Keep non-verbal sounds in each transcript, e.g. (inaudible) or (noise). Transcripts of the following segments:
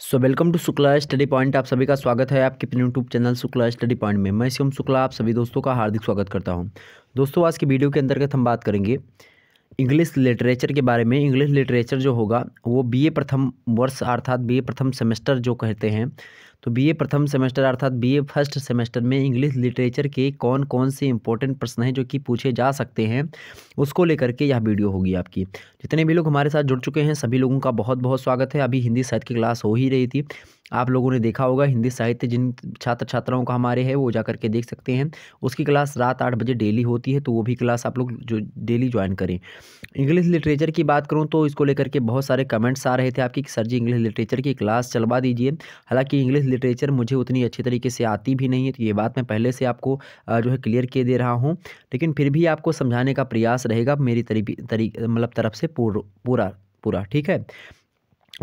so welcome to Shukla study point आप सभी का स्वागत है आपके अपने YouTube channel Shukla study point में मैं शिवम शुक्ला आप सभी दोस्तों का हार्दिक स्वागत करता हूं दोस्तों आज की वीडियो के अंतर्गत हम बात करेंगे इंग्लिश लिटरेचर के बारे में इंग्लिश लिटरेचर जो होगा वो बीए प्रथम वर्ष अर्थात बी प्रथम सेमेस्टर जो कहते हैं तो बीए प्रथम सेमेस्टर अर्थात बीए फर्स्ट सेमेस्टर में इंग्लिश लिटरेचर के कौन कौन से इंपॉर्टेंट प्रश्न हैं जो कि पूछे जा सकते हैं उसको लेकर के यह वीडियो होगी आपकी जितने भी लोग हमारे साथ जुड़ चुके हैं सभी लोगों का बहुत बहुत स्वागत है अभी हिंदी साहित्य की क्लास हो ही रही थी आप लोगों ने देखा होगा हिंदी साहित्य जिन छात्र छात्राओं का हमारे है वो जा करके देख सकते हैं उसकी क्लास रात आठ बजे डेली होती है तो वो भी क्लास आप लोग जो डेली ज्वाइन करें इंग्लिश लिटरेचर की बात करूँ तो इसको लेकर के बहुत सारे कमेंट्स आ रहे थे आपकी कि सर जी इंग्लिश लिटरेचर की क्लास चलवा दीजिए हालाँकि इंग्लिश लिटरेचर मुझे उतनी अच्छी तरीके से आती भी नहीं है तो ये बात मैं पहले से आपको जो है क्लियर किए दे रहा हूँ लेकिन फिर भी आपको समझाने का प्रयास रहेगा मेरी तरी, तरी मतलब तरफ से पूरा पूरा पूरा ठीक है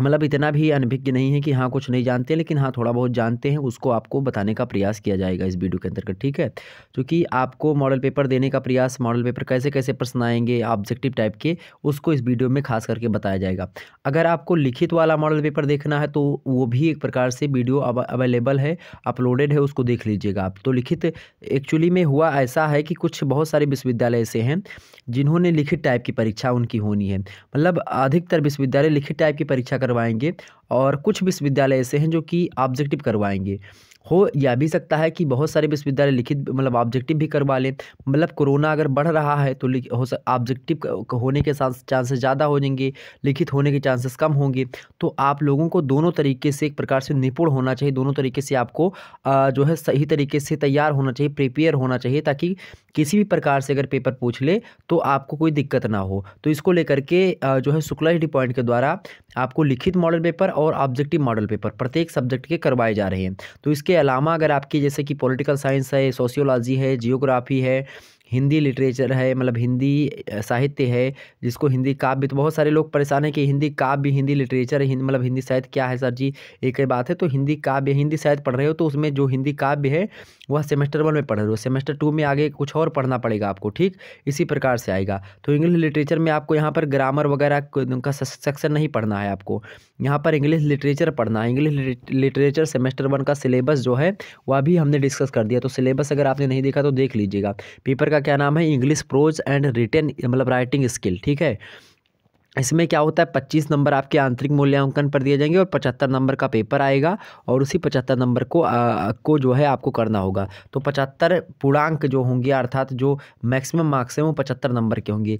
मतलब इतना भी अनभिज्ञ नहीं है कि हाँ कुछ नहीं जानते लेकिन हाँ थोड़ा बहुत जानते हैं उसको आपको बताने का प्रयास किया जाएगा इस वीडियो के अंतर्गत ठीक है क्योंकि आपको मॉडल पेपर देने का प्रयास मॉडल पेपर कैसे कैसे प्रश्न आएंगे ऑब्जेक्टिव टाइप के उसको इस वीडियो में खास करके बताया जाएगा अगर आपको लिखित वाला मॉडल पेपर देखना है तो वो भी एक प्रकार से वीडियो अवेलेबल है अपलोडेड है उसको देख लीजिएगा आप तो लिखित एक्चुअली में हुआ ऐसा है कि कुछ बहुत सारे विश्वविद्यालय ऐसे हैं जिन्होंने लिखित टाइप की परीक्षा उनकी होनी है मतलब अधिकतर विश्वविद्यालय लिखित टाइप की परीक्षा करवाएंगे और कुछ विश्वविद्यालय ऐसे हैं जो कि ऑब्जेक्टिव करवाएंगे हो यह भी सकता है कि बहुत सारे विश्वविद्यालय लिखित मतलब ऑब्जेक्टिव भी करवा लें मतलब कोरोना अगर बढ़ रहा है तो हो ऑब्जेक्टिव होने के साथ चांसेस ज़्यादा हो जाएंगे लिखित होने के चांसेस कम होंगे तो आप लोगों को दोनों तरीके से एक प्रकार से निपुण होना चाहिए दोनों तरीके से आपको जो है सही तरीके से तैयार होना चाहिए प्रिपेयर होना चाहिए ताकि किसी भी प्रकार से अगर पेपर पूछ ले तो आपको कोई दिक्कत ना हो तो इसको लेकर के जो है शुक्ला स्टडी पॉइंट के द्वारा आपको लिखित मॉडल पेपर और ऑब्जेक्टिव मॉडल पेपर प्रत्येक सब्जेक्ट के करवाए जा रहे हैं तो इसके अलावा अगर आपकी जैसे कि पॉलिटिकल साइंस है सोशियोलॉजी है जियोग्राफी है हिंदी लिटरेचर है मतलब हिंदी साहित्य है जिसको हिंदी काव्य तो बहुत सारे लोग परेशान हैं कि हिंदी काव्य हिंदी लिटरेचर हिंद मतलब हिंदी साहित्य क्या है सर जी एक ही बात है तो हिंदी काव्य हिंदी साहित्य पढ़ रहे हो तो उसमें जो हिंदी काव्य है वह सेमेस्टर वन में पढ़ रहे हो सेमेस्टर टू में आगे कुछ और पढ़ना पड़ेगा आपको ठीक इसी प्रकार से आएगा तो इंग्लिश लिटरेचर में आपको यहाँ पर ग्रामर वगैरह का सेक्शन नहीं पढ़ना है आपको यहाँ पर इंग्लिश लिटरेचर पढ़ना है इंग्लिश लिटरेचर सेमेस्टर वन का सिलेबस जो है वह भी हमने डिस्कस कर दिया तो सिलेबस अगर आपने नहीं देखा तो देख लीजिएगा पेपर का का क्या नाम है इंग्लिश प्रोज एंड रिटर्न मतलब राइटिंग स्किल ठीक है इसमें क्या होता है पच्चीस नंबर आपके आंतरिक मूल्यांकन पर दिए जाएंगे और पचहत्तर नंबर का पेपर आएगा और उसी पचहत्तर नंबर को आ, को जो है आपको करना होगा तो पचहत्तर पूर्णांक जो होंगे अर्थात जो मैक्सिमम मार्क्स हैं वो पचहत्तर नंबर के होंगे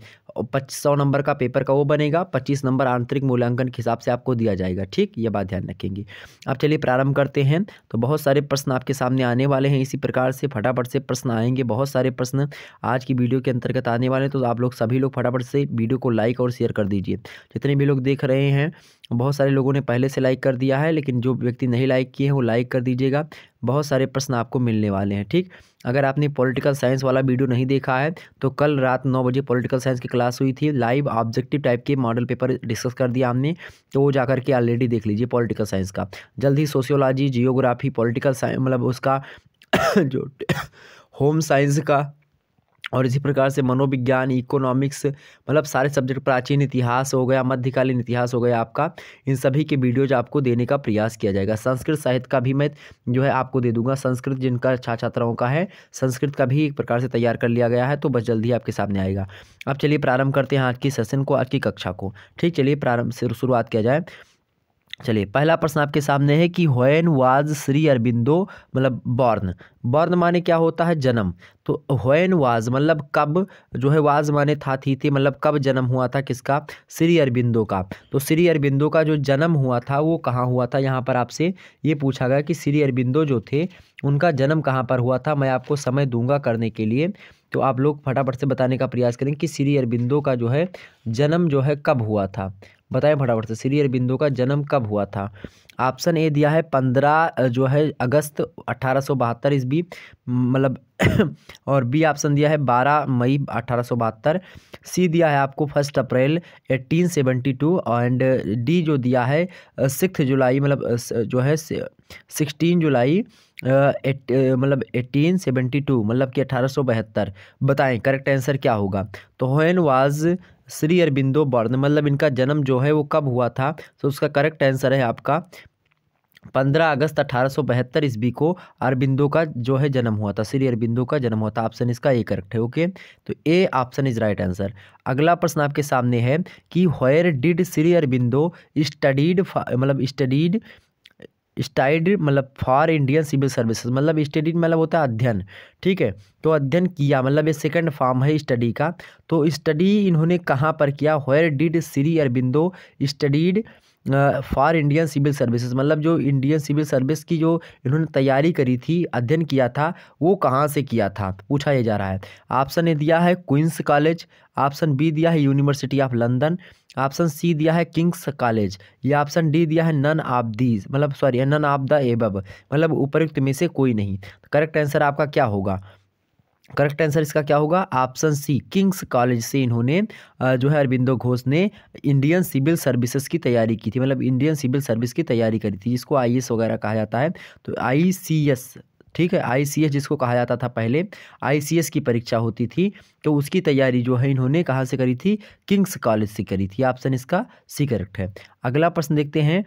पच्चीस सौ नंबर का पेपर का वो बनेगा पच्चीस नंबर आंतरिक मूल्यांकन के हिसाब से आपको दिया जाएगा ठीक ये बात ध्यान रखेंगे अब चलिए प्रारंभ करते हैं तो बहुत सारे प्रश्न आपके सामने आने वाले हैं इसी प्रकार से फटाफट से प्रश्न आएंगे बहुत सारे प्रश्न आज की वीडियो के अंतर्गत आने वाले हैं तो आप लोग सभी लोग फटाफट से वीडियो को लाइक और शेयर कर दीजिए दीजिए जितने भी लोग देख रहे हैं बहुत सारे लोगों ने पहले से लाइक कर दिया है लेकिन जो व्यक्ति नहीं लाइक किए हैं वो लाइक कर दीजिएगा बहुत सारे प्रश्न आपको मिलने वाले हैं ठीक अगर आपने पॉलिटिकल साइंस वाला वीडियो नहीं देखा है तो कल रात नौ बजे पॉलिटिकल साइंस की क्लास हुई थी लाइव ऑब्जेक्टिव टाइप के मॉडल पेपर डिस्कस कर दिया हमने तो वो जाकर के ऑलरेडी देख लीजिए पॉलिटिकल साइंस का जल्द ही सोशियोलॉजी जियोग्राफी पॉलिटिकल साइंस मतलब उसका (coughs) जो होम (coughs) साइंस का और इसी प्रकार से मनोविज्ञान इकोनॉमिक्स मतलब सारे सब्जेक्ट प्राचीन इतिहास हो गया मध्यकालीन इतिहास हो गया आपका इन सभी के वीडियोज आपको देने का प्रयास किया जाएगा संस्कृत साहित्य का भी मैं जो है आपको दे दूंगा संस्कृत जिनका छात्र छात्राओं का है संस्कृत का भी एक प्रकार से तैयार कर लिया गया है तो बस जल्दी आपके सामने आएगा अब चलिए प्रारंभ करते हैं आज की सेशन को आज की कक्षा को ठीक चलिए प्रारंभ से शुरुआत किया जाए चलिए पहला प्रश्न आपके सामने है कि होन वाज श्री अरबिंदो मतलब बॉर्न बॉर्न माने क्या होता है जन्म तो होन वाज मतलब कब जो है वाज माने था थी थी मतलब कब जन्म हुआ था किसका श्री अरबिंदो का तो श्री अरबिंदो का जो जन्म हुआ था वो कहाँ हुआ था यहाँ पर आपसे ये पूछा गया कि श्री अरबिंदो जो थे उनका जन्म कहाँ पर हुआ था मैं आपको समय दूंगा करने के लिए तो आप लोग फटाफट से बताने का प्रयास करें कि श्री अरबिंदो का जो है जन्म जो है कब हुआ था बताएं फटाफट से श्री अरबिंदो का जन्म कब हुआ था ऑप्शन ए दिया है पंद्रह जो है अगस्त अठारह सौ बहत्तर ईस्वी मतलब (coughs) और बी ऑप्शन दिया है बारह मई अठारह सौ बहत्तर सी दिया है आपको first April eighteen seventy two and D जो दिया है सिक्स जुलाई मतलब जो है सिक्सटीन जुलाई एट मतलब एटीन सेवेंटी टू मतलब कि अठारह सौ बहत्तर बताएँ करेक्ट आंसर क्या होगा तो होन वाज श्री अरबिंदो बर्न मतलब इनका जन्म जो है वो कब हुआ था तो उसका करेक्ट आंसर है आपका पंद्रह अगस्त अठारह सौ बहत्तर ईस्वी को अरबिंदो का जो है जन्म हुआ था श्री अरबिंदो का जन्म हुआ था ऑप्शन इसका ए करेक्ट है ओके तो A option is right answer अगला प्रश्न आपके सामने है कि where did Shri Aurobindo studied मतलब स्टडीड स्टाइड मतलब फॉर इंडियन सिविल सर्विसेज मतलब स्टडी मतलब होता है अध्ययन ठीक है तो अध्ययन किया मतलब ये सेकंड फॉर्म है स्टडी का तो स्टडी इन्होंने कहाँ पर किया where did Shri Aurobindo studied for Indian civil services मतलब जो इंडियन सिविल सर्विस की जो इन्होंने तैयारी करी थी अध्ययन किया था वो कहाँ से किया था पूछा ये जा रहा है ऑप्शन ए दिया है क्वींस कॉलेज ऑप्शन बी दिया है university of London option C दिया है किंग्स कॉलेज या ऑप्शन डी दिया है नन ऑफ दीज मतलब sorry none of the above मतलब उपरुक्त में से कोई नहीं करेक्ट तो आंसर आपका क्या होगा करेक्ट आंसर इसका क्या होगा ऑप्शन सी किंग्स कॉलेज से इन्होंने जो है अरविंदो घोष ने इंडियन सिविल सर्विसेज की तैयारी की थी मतलब इंडियन सिविल सर्विस की तैयारी करी थी जिसको आई वगैरह कहा जाता है तो आई ठीक है आई जिसको कहा जाता था पहले आई की परीक्षा होती थी तो उसकी तैयारी जो है इन्होंने कहाँ से करी थी किंग्स कॉलेज से करी थी ऑप्शन इसका सी करेक्ट है अगला प्रश्न देखते हैं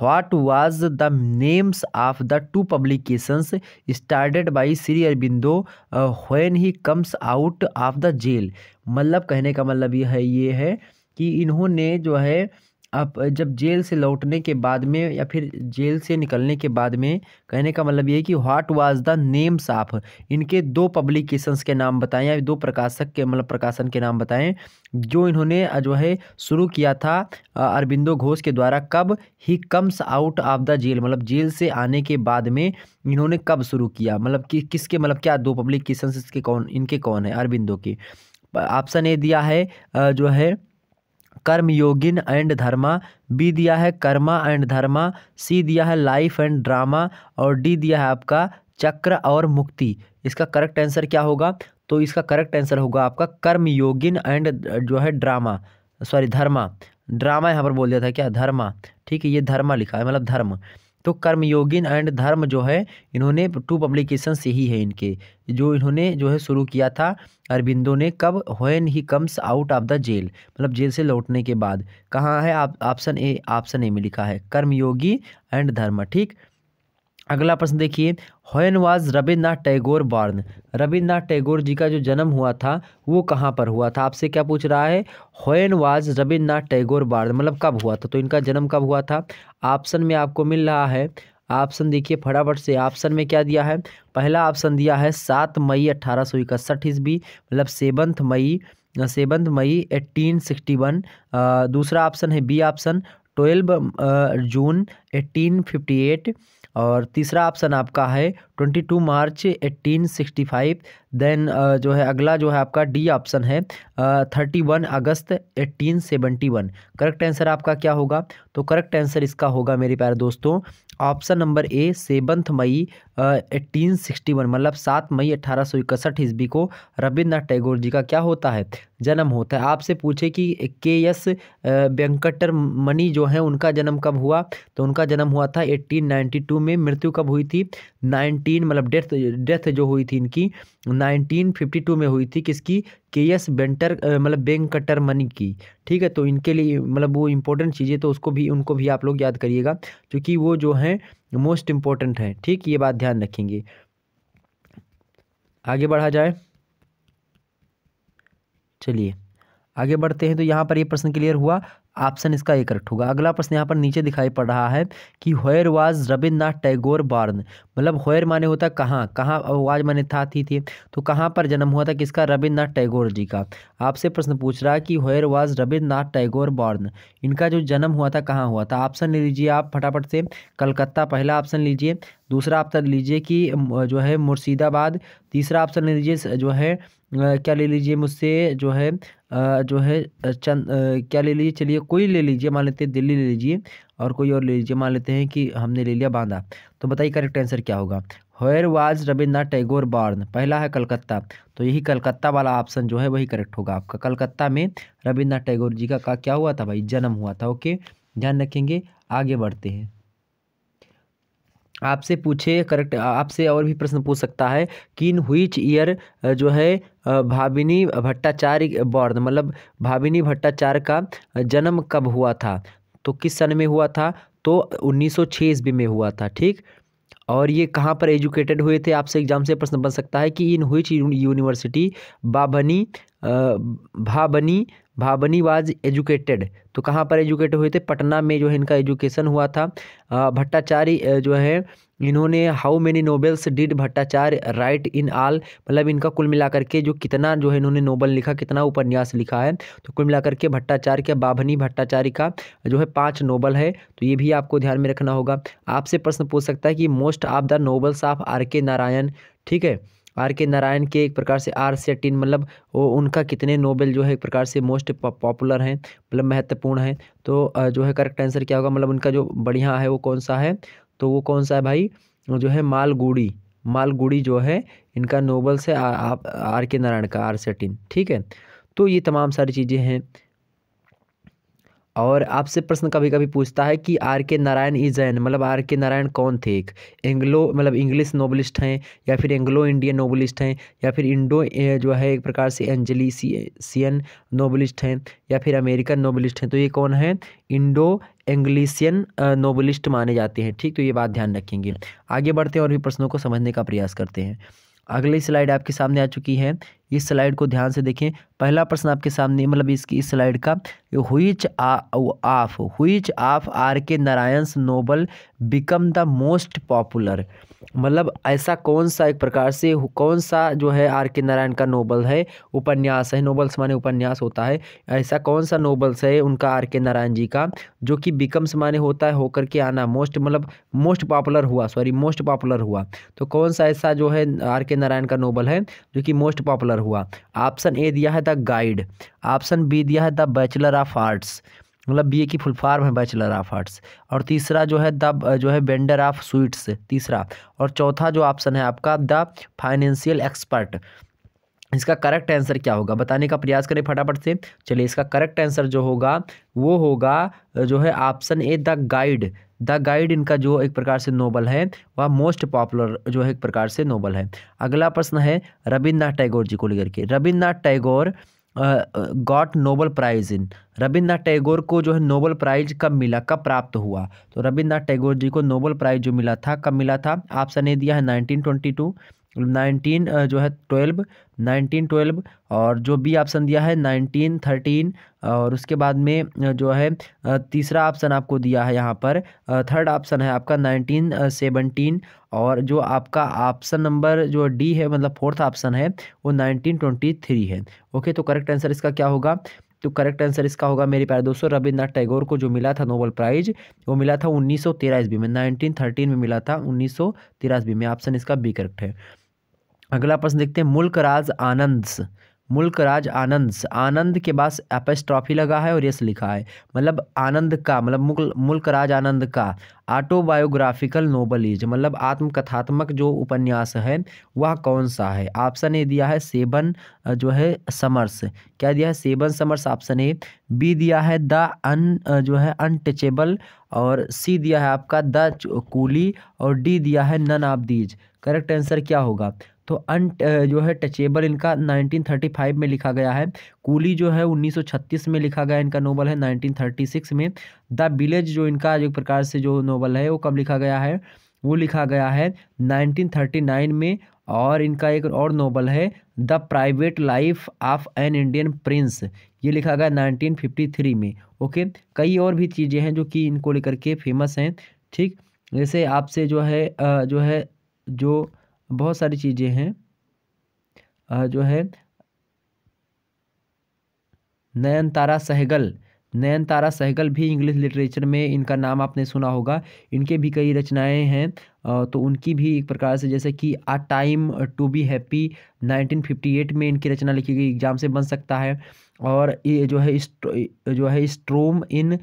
what was the names of the two publications started by Shri Aurobindo when he comes out of the jail मतलब कहने का मतलब यह है ये है कि इन्होंने जो है आप जब जेल से लौटने के बाद में या फिर जेल से निकलने के बाद में कहने का मतलब ये है कि व्हाट वाज द नेम साफ़ इनके दो पब्लिकेशंस के नाम बताएं या दो प्रकाशक के मतलब प्रकाशन के नाम बताएं जो इन्होंने जो है शुरू किया था अरबिंदो घोष के द्वारा कब he comes out of the jail मतलब जेल से आने के बाद में इन्होंने कब शुरू किया मतलब कि किसके मतलब क्या दो पब्लिकेशंस इसके कौन इनके कौन है अरविंदो के ऑप्शन ए दिया है जो है कर्मयोगिन एंड धर्मा बी दिया है कर्मा एंड धर्मा सी दिया है लाइफ एंड ड्रामा और डी दिया है आपका चक्र और मुक्ति इसका करेक्ट आंसर क्या होगा तो इसका करेक्ट आंसर होगा आपका कर्मयोगिन एंड जो है ड्रामा सॉरी धर्मा ड्रामा यहाँ पर बोल दिया था क्या धर्मा ठीक है ये धर्मा लिखा है मतलब धर्म तो कर्मयोगिन एंड धर्म जो है इन्होंने टू पब्लिकेशन से ही है इनके जो इन्होंने जो है शुरू किया था अरबिंदो ने कब when he comes out of the jail मतलब जेल से लौटने के बाद कहाँ है ऑप्शन ए ऑप्शन ए में लिखा है कर्मयोगी एंड धर्म ठीक अगला प्रश्न देखिए when was Rabindranath Tagore born Rabindranath Tagore ji का जो जन्म हुआ था वो कहाँ पर हुआ था आपसे क्या पूछ रहा है होन वाज रविन्द्रनाथ टैगोर बॉर्न मतलब कब हुआ था तो इनका जन्म कब हुआ था ऑप्शन में आपको मिल रहा है ऑप्शन देखिए फटाफट से ऑप्शन में क्या दिया है पहला ऑप्शन दिया है सात मई अट्ठारह सौ इकसठ ईस्वी मतलब seventh May seventh May eighteen sixty one दूसरा ऑप्शन है B option twelve June eighteen fifty eight और तीसरा ऑप्शन आपका है twenty two March eighteen sixty five then uh, जो है अगला जो है आपका डी ऑप्शन है thirty uh, one August eighteen seventy one correct answer आपका क्या होगा तो करेक्ट आंसर इसका होगा मेरे प्यारे दोस्तों option number A seventh May eighteen sixty one मतलब सात मई अट्ठारह सौ इकसठ ईस्वी को रविन्द्रनाथ टैगोर जी का क्या होता है जन्म होता है आपसे पूछे कि के एस uh, व्यंकटर मणि जो है उनका जन्म कब हुआ तो उनका जन्म हुआ था टू में मृत्यु कब हुई थी नाइनटीन मतलब डेथ डेथ जो हुई थी इनकी 1952 में हुई थी किसकी के एस बेंटर मतलब बेंकटर मनी की ठीक है तो इनके लिए मतलब वो इम्पोर्टेंट चीज़ें तो उसको भी उनको भी आप लोग याद करिएगा क्योंकि वो जो हैं मोस्ट इम्पॉर्टेंट हैं ठीक ये बात ध्यान रखेंगे आगे बढ़ा जाए चलिए आगे बढ़ते हैं तो यहाँ पर ये प्रश्न क्लियर हुआ ऑप्शन इसका एक करेक्ट होगा अगला प्रश्न यहाँ पर नीचे दिखाई पड़ रहा है कि होयर वाज रविन्द्रनाथ टैगोर बार्न मतलब होयर माने होता है कहाँ कहाँ आवाज माने था थी थी तो कहाँ पर जन्म हुआ था किसका रविन्द्रनाथ टैगोर जी का आपसे प्रश्न पूछ रहा है कि where was Rabindranath Tagore born इनका जो जन्म हुआ था कहाँ हुआ था ऑप्शन ले लीजिए आप फटाफट से कलकत्ता पहला ऑप्शन लीजिए दूसरा ऑप्शन लीजिए कि जो है मुर्शिदाबाद तीसरा ऑप्शन ले लीजिए जो है क्या ले लीजिए मुझसे जो है जो है चंद क्या ले लीजिए चलिए कोई ले लीजिए मान लेते दिल्ली ले लीजिए और कोई और ले लीजिए मान लेते हैं कि हमने ले लिया बांदा तो बताइए करेक्ट आंसर क्या होगा where was Rabindranath Tagore born पहला है कलकत्ता तो यही कलकत्ता वाला ऑप्शन जो है वही करेक्ट होगा आपका कलकत्ता में रविन्द्रनाथ टैगोर जी का, का क्या हुआ था भाई जन्म हुआ था ओके ध्यान रखेंगे आगे बढ़ते हैं आपसे पूछे करेक्ट आपसे और भी प्रश्न पूछ सकता है कि इन हुईच ईयर जो है भाविनी भट्टाचार्य बॉर्न मतलब भाविनी भट्टाचार्य का जन्म कब हुआ था तो किस सन में हुआ था तो 1906 ईस्वी में हुआ था ठीक और ये कहाँ पर एजुकेटेड हुए थे आपसे एग्जाम से प्रश्न बन सकता है कि in which university Bhabani Bhabani Bhabani was educated तो कहाँ पर एजुकेट हुए थे पटना में जो है इनका एजुकेशन हुआ था भट्टाचार्य जो है इन्होंने how many novels did Bhattacharya write in all मतलब इनका कुल मिलाकर के जो कितना जो है इन्होंने नोबल लिखा कितना उपन्यास लिखा है तो कुल मिलाकर के भट्टाचार्य के बाभनी भट्टाचार्य का जो है पाँच नोबल है तो ये भी आपको ध्यान में रखना होगा आपसे प्रश्न पूछ सकता है कि most of the novels of R K Narayan ठीक है आर के नारायण के एक प्रकार से आर से टीन मतलब वो उनका कितने नोबेल जो है एक प्रकार से मोस्ट पॉपुलर हैं मतलब महत्वपूर्ण हैं तो जो है करेक्ट आंसर क्या होगा मतलब उनका जो बढ़िया है वो कौन सा है तो वो कौन सा है भाई जो है मालगुड़ी मालगुड़ी जो है इनका नोबल्स है आर के नारायण का आर से ठीक है तो ये तमाम सारी चीज़ें हैं और आपसे प्रश्न कभी कभी पूछता है कि are K Narayan is Jain मतलब आर के नारायण कौन थे एक एंग्लो मतलब इंग्लिश नोबलिस्ट हैं या फिर एंग्लो इंडियन नोबलिस्ट हैं या फिर इंडो जो है एक प्रकार से एंजली सियन नोबलिस्ट हैं या फिर अमेरिकन नोबलिस्ट हैं तो ये कौन है इंडो एंग्लिशियन नोबलिस्ट माने जाते हैं ठीक तो ये बात ध्यान रखेंगे आगे बढ़ते हैं और भी प्रश्नों को समझने का प्रयास करते हैं अगली स्लाइड आपके सामने आ चुकी है इस स्लाइड को ध्यान से देखें पहला प्रश्न आपके सामने मतलब इसकी इस स्लाइड का which of which of R K Narayan's novel become the most popular मतलब ऐसा कौन सा एक प्रकार से कौन सा जो है आर के नारायण का नोबल है उपन्यास है नोबल्स माने उपन्यास होता है ऐसा कौन सा नोबल्स है उनका आर के नारायण जी का जो कि बिकम्स माने होता है होकर के आना मोस्ट मतलब मोस्ट पॉपुलर हुआ सॉरी मोस्ट पॉपुलर हुआ तो कौन सा ऐसा जो है आर के नारायण का नोबल है जो कि मोस्ट पॉपुलर हुआ ऑप्शन ए दिया है द गाइड ऑप्शन बी दिया है द बैचलर ऑफ आर्ट्स मतलब बी ए की फुल फॉर्म है बैचलर ऑफ आर्ट्स और तीसरा जो है द जो है बेंडर ऑफ स्वीट्स तीसरा और चौथा जो ऑप्शन है आपका द फाइनेंशियल एक्सपर्ट इसका करेक्ट आंसर क्या होगा बताने का प्रयास करें फटाफट से चलिए इसका करेक्ट आंसर जो होगा वो होगा जो है option A the guide the guide इनका जो एक प्रकार से नोबल है वह मोस्ट पॉपुलर जो है एक प्रकार से नोबल है अगला प्रश्न है रविन्द्रनाथ टैगोर जी को लेकर के Rabindranath Tagore got Nobel prize in Rabindranath Tagore को जो है नोबल प्राइज़ कब मिला कब प्राप्त हुआ तो रविन्द्रनाथ टैगोर जी को नोबल प्राइज़ जो मिला था कब मिला था ऑप्शन ए दिया है नाइनटीन ट्वेंटी टू नाइनटीन जो है ट्वेल्व नाइनटीन ट्वेल्व और जो बी ऑप्शन दिया है नाइनटीन थर्टीन और उसके बाद में जो है तीसरा ऑप्शन आपको दिया है यहाँ पर थर्ड ऑप्शन है आपका नाइनटीन सेवनटीन और जो आपका ऑप्शन नंबर जो डी है मतलब फोर्थ ऑप्शन है वो नाइनटीन ट्वेंटी थ्री है ओके तो करेक्ट आंसर इसका क्या होगा तो करेक्ट आंसर इसका होगा मेरे प्यारे दोस्तों रविन्द्रनाथ टैगोर को जो मिला था नोबल प्राइज वो मिला था उन्नीस सौ तेरह में नाइनटीन थर्टीन में मिला था उन्नीस सौ तेरह में ऑप्शन इसका बी करेक्ट है अगला प्रश्न देखते हैं मुल्क राज आनंद्स मुल्क राज आनंद आनंद के पास एपेस्ट्रॉफी लगा है और यस लिखा है मतलब आनंद का मतलब मुल्क राज आनंद का ऑटोबायोग्राफिकल नोबलीज मतलब आत्मकथात्मक जो उपन्यास है वह कौन सा है ऑप्शन ए दिया है सेबन जो है समर्स क्या दिया है seven summers option A B दिया है द अन जो है अनटचेबल और सी दिया है आपका द कूली और डी दिया है none of these correct answer क्या होगा तो अन जो है टचेबल इनका 1935 में लिखा गया है कूली जो है 1936 में लिखा गया इनका नोवल है 1936 में द विलेज जो इनका एक प्रकार से जो नोवल है वो कब लिखा गया है वो लिखा गया है 1939 में और इनका एक और नोवल है the private life of an Indian prince ये लिखा गया 1953 में ओके कई और भी चीज़ें हैं जो कि इनको लेकर के फेमस हैं ठीक जैसे आपसे जो है जो है जो बहुत सारी चीज़ें हैं जो है नयनतारा सहगल नयनतारा सहगल भी इंग्लिश लिटरेचर में इनका नाम आपने सुना होगा इनके भी कई रचनाएं हैं तो उनकी भी एक प्रकार से जैसे कि a time to be happy 1958 में इनकी रचना लिखी गई एग्जाम से बन सकता है और ये जो है जो है स्ट्रोम इन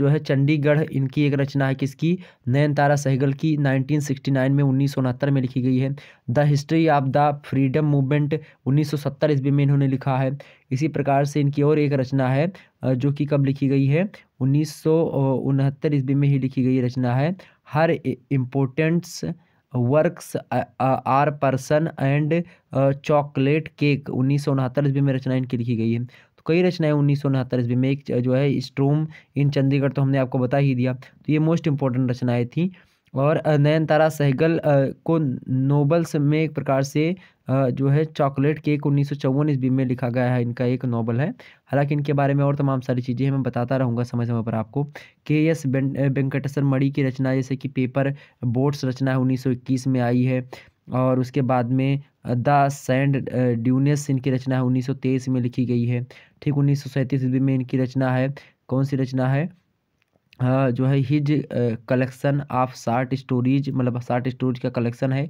जो है चंडीगढ़ इनकी एक रचना है किसकी नयन तारा सहगल की 1969 में उन्नीस में लिखी गई है the history of the freedom movement 1970 ईस्वी में इन्होंने लिखा है इसी प्रकार से इनकी और एक रचना है जो कि कब लिखी गई है उन्नीस ईस्वी में ही लिखी गई रचना है her importants works are person and chocolate cake उन्नीस सौ उनहत्तर ईस्वी में रचना इनकी लिखी गई है कई रचनाएं उन्नीस सौ उनहत्तर ईस्वी में एक जो है स्ट्रोम इन चंडीगढ़ तो हमने आपको बता ही दिया तो ये मोस्ट इंपॉर्टेंट रचनाएँ थी और तारा सहगल को नोबल्स में एक प्रकार से जो है चॉकलेट केक उन्नीस सौ चौवन ईस्वी में लिखा गया है इनका एक नॉवल है हालांकि इनके बारे में और तमाम सारी चीज़ें मैं बताता रहूँगा समय समय पर आपको के एस वेंकटेश्वर मणि की रचना जैसे कि पेपर बोर्ड्स रचना है उन्नीस में आई है और उसके बाद में द सैंड ड्यूनेस इनकी रचना है तेईस में लिखी गई है ठीक उन्नीस सौ ईस्वी में इनकी रचना है कौन सी रचना है जो है his collection of short stories मतलब शार्ट स्टोरीज का कलेक्शन है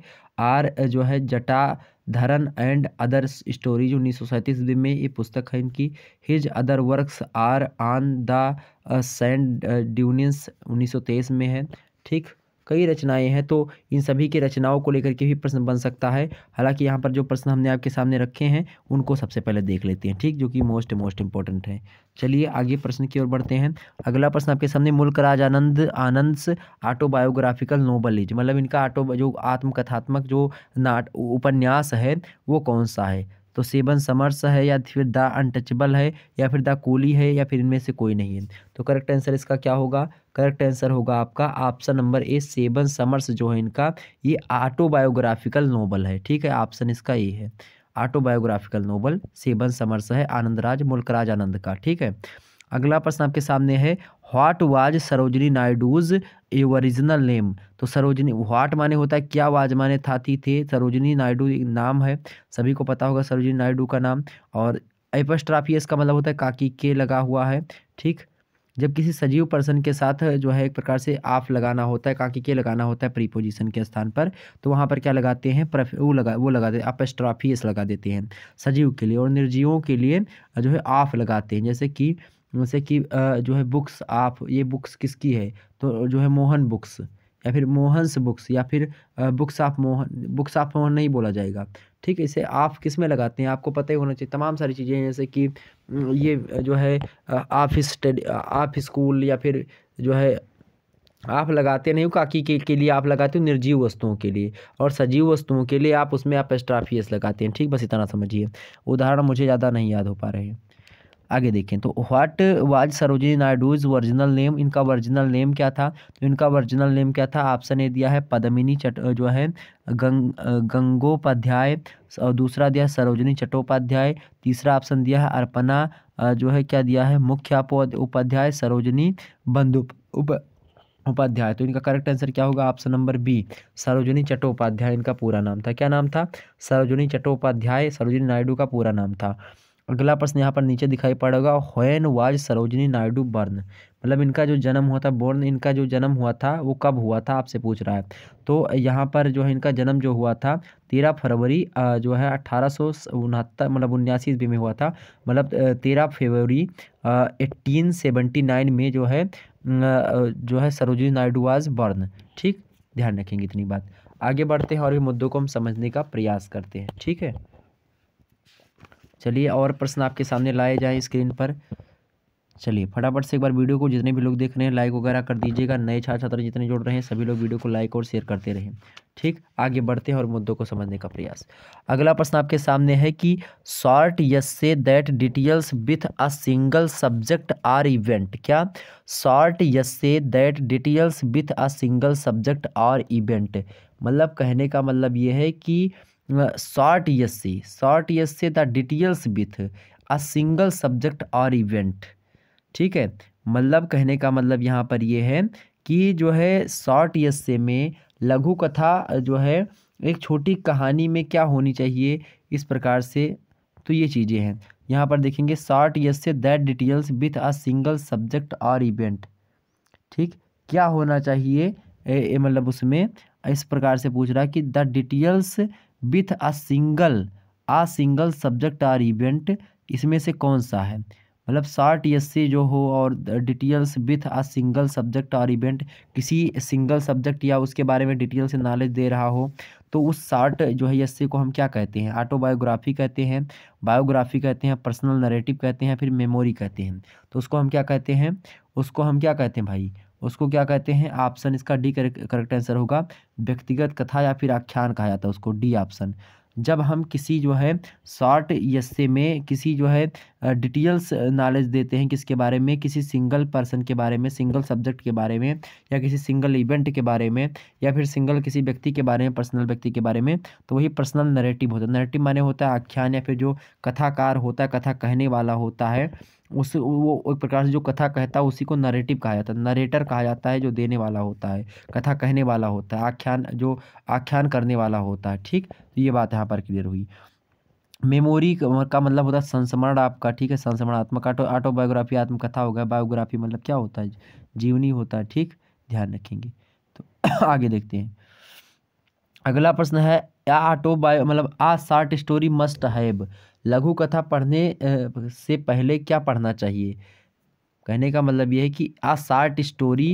आर जो है जटा धरन एंड अदर स्टोरीज उन्नीस सौ ईस्वी में ये पुस्तक है इनकी his other works are on the उन्नीस सौ तेईस में है ठीक कई रचनाएं हैं तो इन सभी के रचनाओं को लेकर के भी प्रश्न बन सकता है हालांकि यहाँ पर जो प्रश्न हमने आपके सामने रखे हैं उनको सबसे पहले देख लेते हैं ठीक जो कि मोस्ट मोस्ट इम्पॉर्टेंट है चलिए आगे प्रश्न की ओर बढ़ते हैं अगला प्रश्न आपके सामने मुल्क आनंद आनंद्स ऑटोबायोग्राफिकल नोबलिज मतलब इनका ऑटो जो आत्मकथात्मक जो नाट उपन्यास है वो कौन सा है तो सेवन समर्स है या फिर द अनटचबल है या फिर द कोली है या फिर इनमें से कोई नहीं है तो करेक्ट आंसर इसका क्या होगा करेक्ट आंसर होगा आपका option number A seven summers जो है इनका ये ऑटोबायोग्राफिकल नोबल है ठीक है ऑप्शन इसका ए है ऑटोबायोग्राफिकल नोबल सेवन समर्स है आनंदराज मुल्कराज आनंद का ठीक है अगला प्रश्न आपके सामने है what was Sarojini Naidu's a original name तो सरोजनी व्हाट माने होता है क्या वाज माने था थी थे सरोजनी नायडू नाम है सभी को पता होगा सरोजनी नायडू का नाम और एपस्ट्राफी इसका मतलब होता है काकी के लगा हुआ है ठीक जब किसी सजीव पर्सन के साथ जो है एक प्रकार से आफ लगाना होता है काकी के लगाना होता है प्रीपोजिशन के स्थान पर तो वहाँ पर क्या लगाते हैं प्रफ वो लगा वो लगा देते अपस्ट्राफियस लगा देते हैं सजीव के लिए और निर्जीवों के लिए जो है आफ लगाते हैं जैसे कि जैसे कि जो है बुक्स आप ये बुक्स किसकी है तो जो है मोहन बुक्स या फिर मोहनस बुक्स या फिर books of Mohan books of Mohan नहीं बोला जाएगा ठीक है इसे आप किस में लगाते हैं आपको पता ही होना चाहिए तमाम सारी चीज़ें जैसे कि ये जो है आप स्टडी आप स्कूल या फिर जो है आप लगाते नहीं हो काकी के, के लिए आप लगाते हो निर्जीव वस्तुओं के लिए और सजीव वस्तुओं के लिए आप उसमें आप एस्ट्राफियस लगाते हैं ठीक बस इतना समझिए उदाहरण मुझे ज़्यादा नहीं याद हो पा रहे हैं आगे देखें तो what was Sarojini Naidu's original name इनका वर्जिनल नेम क्या था तो इनका वर्जिनल नेम क्या था ऑप्शन ए दिया है पद्मिनी चट जो है गंग गंगोपाध्याय और दूसरा दिया है सरोजनी चट्टोपाध्याय तीसरा ऑप्शन दिया है अर्पणा जो है क्या दिया है मुख्य उपाध्याय सरोजनी बंदुप उप उपाध्याय तो इनका करेक्ट आंसर क्या होगा option number B Sarojini Chattopadhyay इनका पूरा नाम था क्या नाम था सरोजनी चट्टोपाध्याय सरोजनी नायडू का पूरा नाम था अगला प्रश्न यहाँ पर नीचे दिखाई पड़ेगा होन वाज सरोजनी नायडू बर्न मतलब इनका जो जन्म हुआ था बोर्न इनका जो जन्म हुआ था वो कब हुआ था आपसे पूछ रहा है तो यहाँ पर जो है इनका जन्म जो हुआ था तेरह फरवरी जो है अट्ठारह सौ उनहत्तर मतलब उन्यासी ईस्वी में हुआ था मतलब तेरह फरवरी एट्टीन सेवेंटी नाइन में जो है जो है सरोजनी नायडू वाज बर्न ठीक ध्यान रखेंगे इतनी बात आगे बढ़ते हैं और भी मुद्दों को हम समझने का प्रयास करते हैं ठीक है चलिए और प्रश्न आपके सामने लाए जाए स्क्रीन पर चलिए फटाफट से एक बार वीडियो को जितने भी लोग देख रहे हैं लाइक वगैरह कर दीजिएगा नए छात्र छात्र जितने जुड़ रहे हैं सभी लोग वीडियो को लाइक और शेयर करते रहें ठीक आगे बढ़ते हैं और मुद्दों को समझने का प्रयास अगला प्रश्न आपके सामने है कि short essay that details with a single subject or event क्या short essay that details with a single subject or event मतलब कहने का मतलब ये है कि short short short essay the details with a single subject और event ठीक है मतलब कहने का मतलब यहाँ पर ये है कि जो है शॉर्ट सी में लघु कथा जो है एक छोटी कहानी में क्या होनी चाहिए इस प्रकार से तो ये चीज़ें हैं यहाँ पर देखेंगे short essay that details with a single subject और इवेंट ठीक क्या होना चाहिए मतलब उसमें इस प्रकार से पूछ रहा है कि the details with a single a single subject or event इसमें से कौन सा है मतलब शार्ट एस जो हो और details with a single subject और इवेंट किसी सिंगल सब्जेक्ट या उसके बारे में डिटेल से नॉलेज दे रहा हो तो उस शार्ट जो है एस को हम क्या कहते हैं ऑटोबायोग्राफी कहते हैं बायोग्राफी कहते हैं पर्सनल नरेटिव कहते हैं फिर मेमोरी कहते हैं तो उसको हम क्या कहते हैं उसको हम क्या कहते हैं भाई उसको क्या कहते हैं ऑप्शन इसका डी करेक्ट आंसर होगा व्यक्तिगत कथा या फिर आख्यान कहा जाता है उसको डी ऑप्शन जब हम किसी जो है शॉर्ट यस्से में किसी जो है डिटेल्स नॉलेज देते हैं किसके बारे में किसी सिंगल पर्सन के बारे में सिंगल सब्जेक्ट के बारे में या किसी सिंगल इवेंट के बारे में या फिर सिंगल किसी व्यक्ति के बारे में पर्सनल व्यक्ति के बारे में तो वही पर्सनल नरेटिव होता है नरेटिव माने होता है आख्यान या फिर जो कथाकार होता है कथा कहने वाला होता है उस वो एक प्रकार से जो कथा कहता है उसी को नरेटिव कहा जाता है नरेटर कहा जाता है जो देने वाला होता है कथा कहने वाला होता है आख्यान जो आख्यान करने वाला होता है ठीक तो ये बात यहाँ पर क्लियर हुई मेमोरी का मतलब होता है संस्मरण आपका ठीक है संस्मरणात्मक आटो ऑटोबायोग्राफी आत्मकथा हो गया बायोग्राफी मतलब क्या होता है जीवनी होता है ठीक ध्यान रखेंगे तो (clears throat) आगे देखते हैं अगला प्रश्न है या बायो मतलब a short story must have लघु कथा पढ़ने से पहले क्या पढ़ना चाहिए कहने का मतलब यह है कि a short story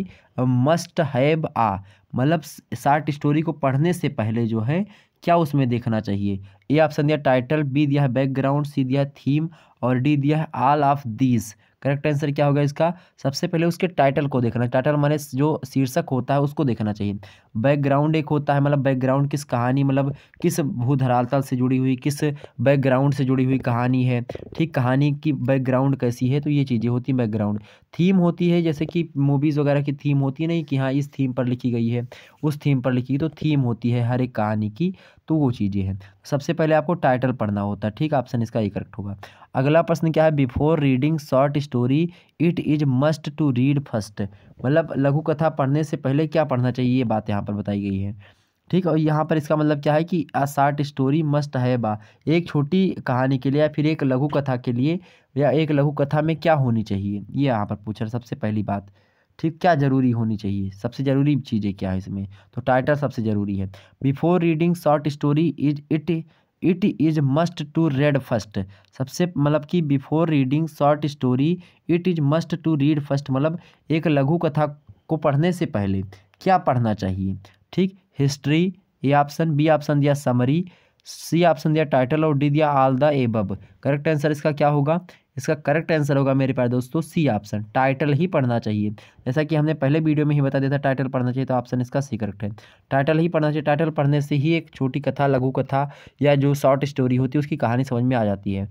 must have a मतलब शार्ट स्टोरी को पढ़ने से पहले जो है क्या उसमें देखना चाहिए ए ऑप्शन दिया टाइटल बी दिया है बैकग्राउंड सी दिया थीम और डी दिया है all of these correct answer क्या होगा इसका सबसे पहले उसके टाइटल को देखना टाइटल माने जो शीर्षक होता है उसको देखना चाहिए बैकग्राउंड एक होता है मतलब बैकग्राउंड किस कहानी मतलब किस भूधरालता से जुड़ी हुई किस बैकग्राउंड से जुड़ी हुई कहानी है ठीक कहानी की बैकग्राउंड कैसी है तो ये चीज़ें होती हैं बैकग्राउंड थीम होती है जैसे कि मूवीज़ वगैरह की थीम होती है नहीं कि हाँ इस थीम पर लिखी गई है उस थीम पर लिखी तो थीम होती है हर एक कहानी की तो वो चीज़ें हैं सबसे पहले आपको टाइटल पढ़ना होता है ठीक ऑप्शन इसका ये करेक्ट होगा अगला प्रश्न क्या है before reading short story it is must to read first मतलब लघु कथा पढ़ने से पहले क्या पढ़ना चाहिए ये बात यहाँ पर बताई गई है ठीक और यहाँ पर इसका मतलब क्या है कि अ शार्ट स्टोरी मस्ट है बा एक छोटी कहानी के लिए या फिर एक लघु कथा के लिए या एक लघु कथा में क्या होनी चाहिए ये यहाँ पर पूछ रहा सबसे पहली बात ठीक क्या ज़रूरी होनी चाहिए सबसे ज़रूरी चीज़ें क्या है इसमें तो टाइटल सबसे ज़रूरी है before reading short story is it it is must to read first सबसे मतलब कि before reading short story it is must to read first मतलब एक लघु कथा को पढ़ने से पहले क्या पढ़ना चाहिए ठीक history A option B option दिया समरी सी ऑप्शन दिया टाइटल और डी दिया all the above correct answer इसका क्या होगा इसका करेक्ट आंसर होगा मेरे प्यार दोस्तों सी ऑप्शन टाइटल ही पढ़ना चाहिए जैसा कि हमने पहले वीडियो में ही बता दिया था टाइटल पढ़ना चाहिए तो ऑप्शन इसका सी करेक्ट है टाइटल ही पढ़ना चाहिए टाइटल पढ़ने से ही एक छोटी कथा लघु कथा या जो शॉर्ट स्टोरी होती है उसकी कहानी समझ में आ जाती है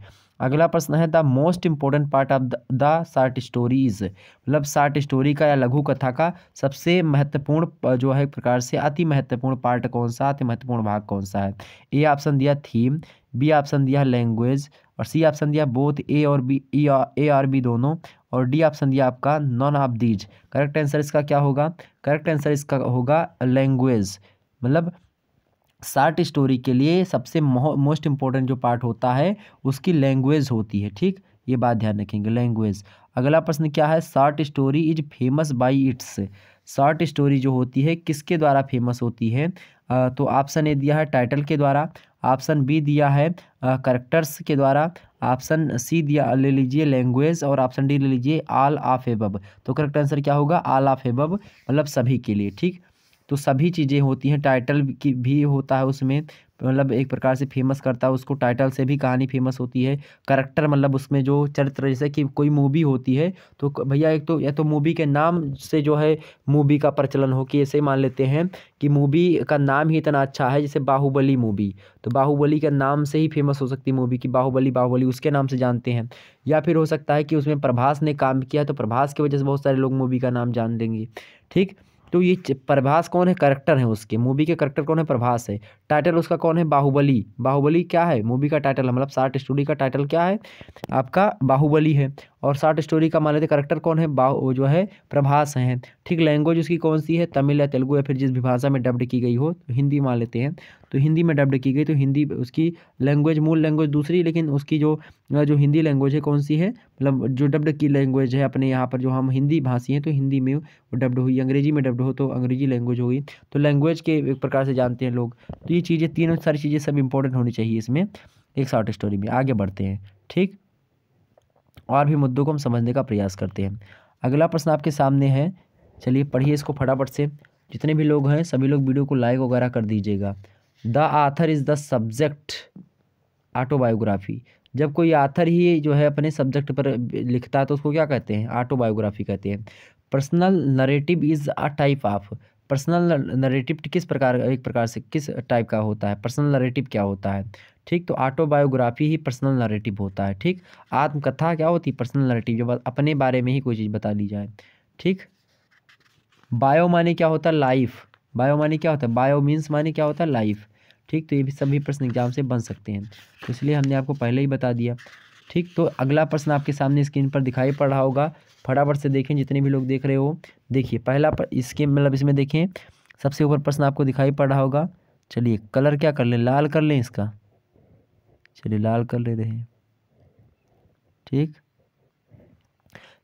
अगला प्रश्न है the most important part of the short stories मतलब शार्ट स्टोरी का या लघु कथा का सबसे महत्वपूर्ण जो है एक प्रकार से अति महत्वपूर्ण पार्ट कौन सा अति महत्वपूर्ण भाग कौन सा है ए ऑप्शन दिया थीम बी ऑप्शन दिया लैंग्वेज और सी ऑप्शन दिया बोथ ए और बी ई ए और बी दोनों और डी ऑप्शन दिया आपका none of these correct answer इसका क्या होगा करेक्ट आंसर इसका होगा लैंग्वेज मतलब शार्ट स्टोरी के लिए सबसे मोस्ट इम्पोर्टेंट जो पार्ट होता है उसकी लैंग्वेज होती है ठीक ये बात ध्यान रखेंगे लैंग्वेज अगला प्रश्न क्या है short story is famous by its short story जो होती है किसके द्वारा फेमस होती है तो ऑप्शन ए दिया है टाइटल के द्वारा ऑप्शन बी दिया है करेक्टर्स के द्वारा ऑप्शन सी दिया ले लीजिए लैंग्वेज और ऑप्शन डी ले लीजिए आल ऑफ एबब तो करेक्ट आंसर क्या होगा आल ऑफ एबब मतलब सभी के लिए ठीक तो सभी चीज़ें होती हैं टाइटल की भी होता है उसमें मतलब एक प्रकार से फेमस करता है उसको टाइटल से भी कहानी फेमस होती है करेक्टर मतलब उसमें जो चरित्र जैसे कि कोई मूवी होती है तो भैया एक तो या तो मूवी के नाम से जो है मूवी का प्रचलन हो कि ऐसे मान लेते हैं कि मूवी का नाम ही इतना अच्छा है जैसे बाहुबली मूवी तो बाहुबली के नाम से ही फेमस हो सकती है मूवी की बाहुबली बाहुबली उसके नाम से जानते हैं या फिर हो सकता है कि उसमें प्रभास ने काम किया तो प्रभास की वजह से बहुत सारे लोग मूवी का नाम जान देंगे ठीक तो ये प्रभास कौन है करेक्टर है उसके मूवी के करेक्टर कौन है प्रभास है टाइटल उसका कौन है बाहुबली बाहुबली क्या है मूवी का टाइटल मतलब शार्ट स्टोरी का टाइटल क्या है आपका बाहुबली है और शॉर्ट स्टोरी का मान लेते करेक्टर कौन है बा जो है प्रभास हैं ठीक लैंग्वेज उसकी कौन सी है तमिल या तेलुगू या फिर जिस भी भाषा में डब्ड की गई हो तो हिंदी मान लेते हैं तो हिंदी में डब्ड की गई तो हिंदी उसकी लैंग्वेज मूल लैंग्वेज दूसरी लेकिन उसकी जो जो हिंदी लैंग्वेज है कौन सी है मतलब जो डब्ड की लैंग्वेज है अपने यहाँ पर जो हम हिंदी भाषी हैं तो हिंदी में वो डब्ड हुई अंग्रेजी में डब्ड हो तो अंग्रेजी लैंग्वेज हुई तो लैंग्वेज के एक प्रकार से जानते हैं लोग तो ये चीज़ें तीनों सारी चीज़ें सब इंपॉर्टेंट होनी चाहिए इसमें एक शॉर्ट स्टोरी में आगे बढ़ते हैं ठीक और भी मुद्दों को हम समझने का प्रयास करते हैं अगला प्रश्न आपके सामने है चलिए पढ़िए इसको फटाफट से जितने भी लोग हैं सभी लोग वीडियो को लाइक वगैरह कर दीजिएगा the author is the subject autobiography जब कोई आथर ही जो है अपने सब्जेक्ट पर लिखता है तो उसको क्या कहते हैं ऑटोबायोग्राफी कहते हैं personal narrative is a type of personal narrative किस प्रकार एक प्रकार से किस टाइप का होता है पर्सनल नरेटिव क्या होता है ठीक तो ऑटोबायोग्राफी ही पर्सनल नरेटिव होता है ठीक आत्मकथा क्या होती है पर्सनल नरेटिव जो अपने बारे में ही कोई चीज़ बता ली जाए ठीक बायो माने क्या होता है लाइफ बायो माने क्या होता है बायो मीन्स माने क्या होता है लाइफ ठीक तो ये भी सभी प्रश्न एग्जाम से बन सकते हैं तो इसलिए हमने आपको पहले ही बता दिया ठीक तो अगला प्रश्न आपके सामने स्क्रीन पर दिखाई पड़ रहा होगा फटाफट से देखें जितने भी लोग देख रहे हो देखिए पहला पर इसके मतलब इसमें देखें सबसे ऊपर प्रश्न आपको दिखाई पड़ रहा होगा चलिए कलर क्या कर लें लाल कर लें इसका चलिए लाल कर ले रहे हैं ठीक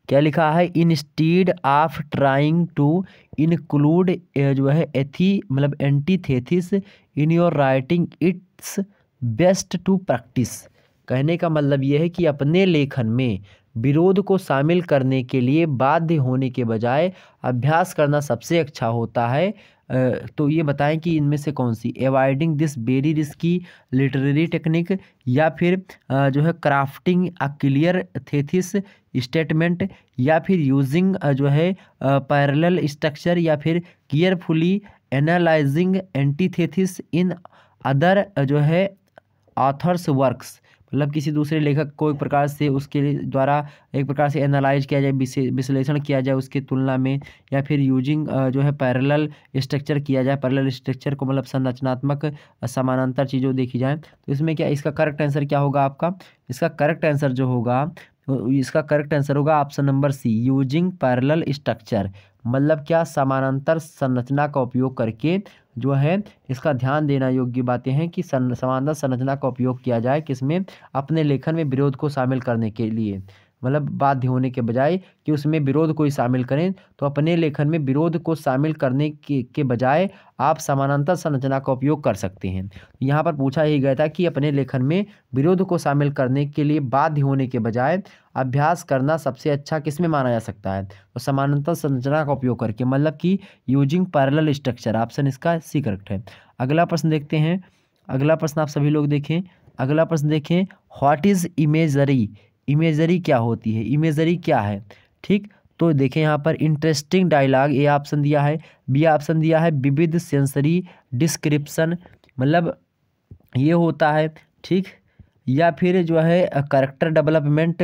क्या लिखा है instead of trying to include जो है एथी मतलब antithesis in your writing it's best to practice कहने का मतलब यह है कि अपने लेखन में विरोध को शामिल करने के लिए बाध्य होने के बजाय अभ्यास करना सबसे अच्छा होता है तो ये बताएं कि इनमें से कौन सी avoiding this very risky literary technique या फिर जो है crafting a clear thesis statement या फिर यूजिंग जो है पैरेलल स्ट्रक्चर या फिर carefully analysing antithesis in other जो है ऑथर्स वर्क्स मतलब किसी दूसरे लेखक को एक प्रकार से उसके द्वारा एक प्रकार से एनालाइज किया जाए विश्लेषण किया जाए उसकी तुलना में या फिर यूजिंग जो है पैरेलल स्ट्रक्चर किया जाए पैरेलल स्ट्रक्चर को मतलब संरचनात्मक समानांतर चीज़ों देखी जाए तो इसमें क्या इसका करेक्ट आंसर क्या होगा आपका इसका करेक्ट आंसर जो होगा इसका करेक्ट आंसर होगा option number C using parallel structure मतलब क्या समानांतर संरचना का उपयोग करके जो है इसका ध्यान देना योग्य बातें हैं कि समानांतर संरचना का उपयोग किया जाए किसमें अपने लेखन में विरोध को शामिल करने के लिए मतलब बाध्य होने के बजाय कि उसमें विरोध को ही शामिल करें तो अपने लेखन में विरोध को शामिल करने के, के बजाय आप समानांतर संरचना का उपयोग कर सकते हैं यहाँ पर पूछा ही गया था कि अपने लेखन में विरोध को शामिल करने के लिए बाध्य होने के बजाय अभ्यास करना सबसे अच्छा किस में माना जा सकता है तो समानांतर संरचना का उपयोग करके मतलब कि यूजिंग पैरल स्ट्रक्चर ऑप्शन इसका सी करेक्ट है अगला प्रश्न देखते हैं अगला प्रश्न आप सभी लोग देखें अगला प्रश्न देखें व्हाट इज़ इमेजरी इमेजरी क्या होती है इमेजरी क्या है ठीक तो देखें यहाँ पर इंटरेस्टिंग डायलॉग ए ऑप्शन दिया है बी ऑप्शन दिया है विविध सेंसरी डिस्क्रिप्सन मतलब ये होता है ठीक या फिर जो है करेक्टर डेवलपमेंट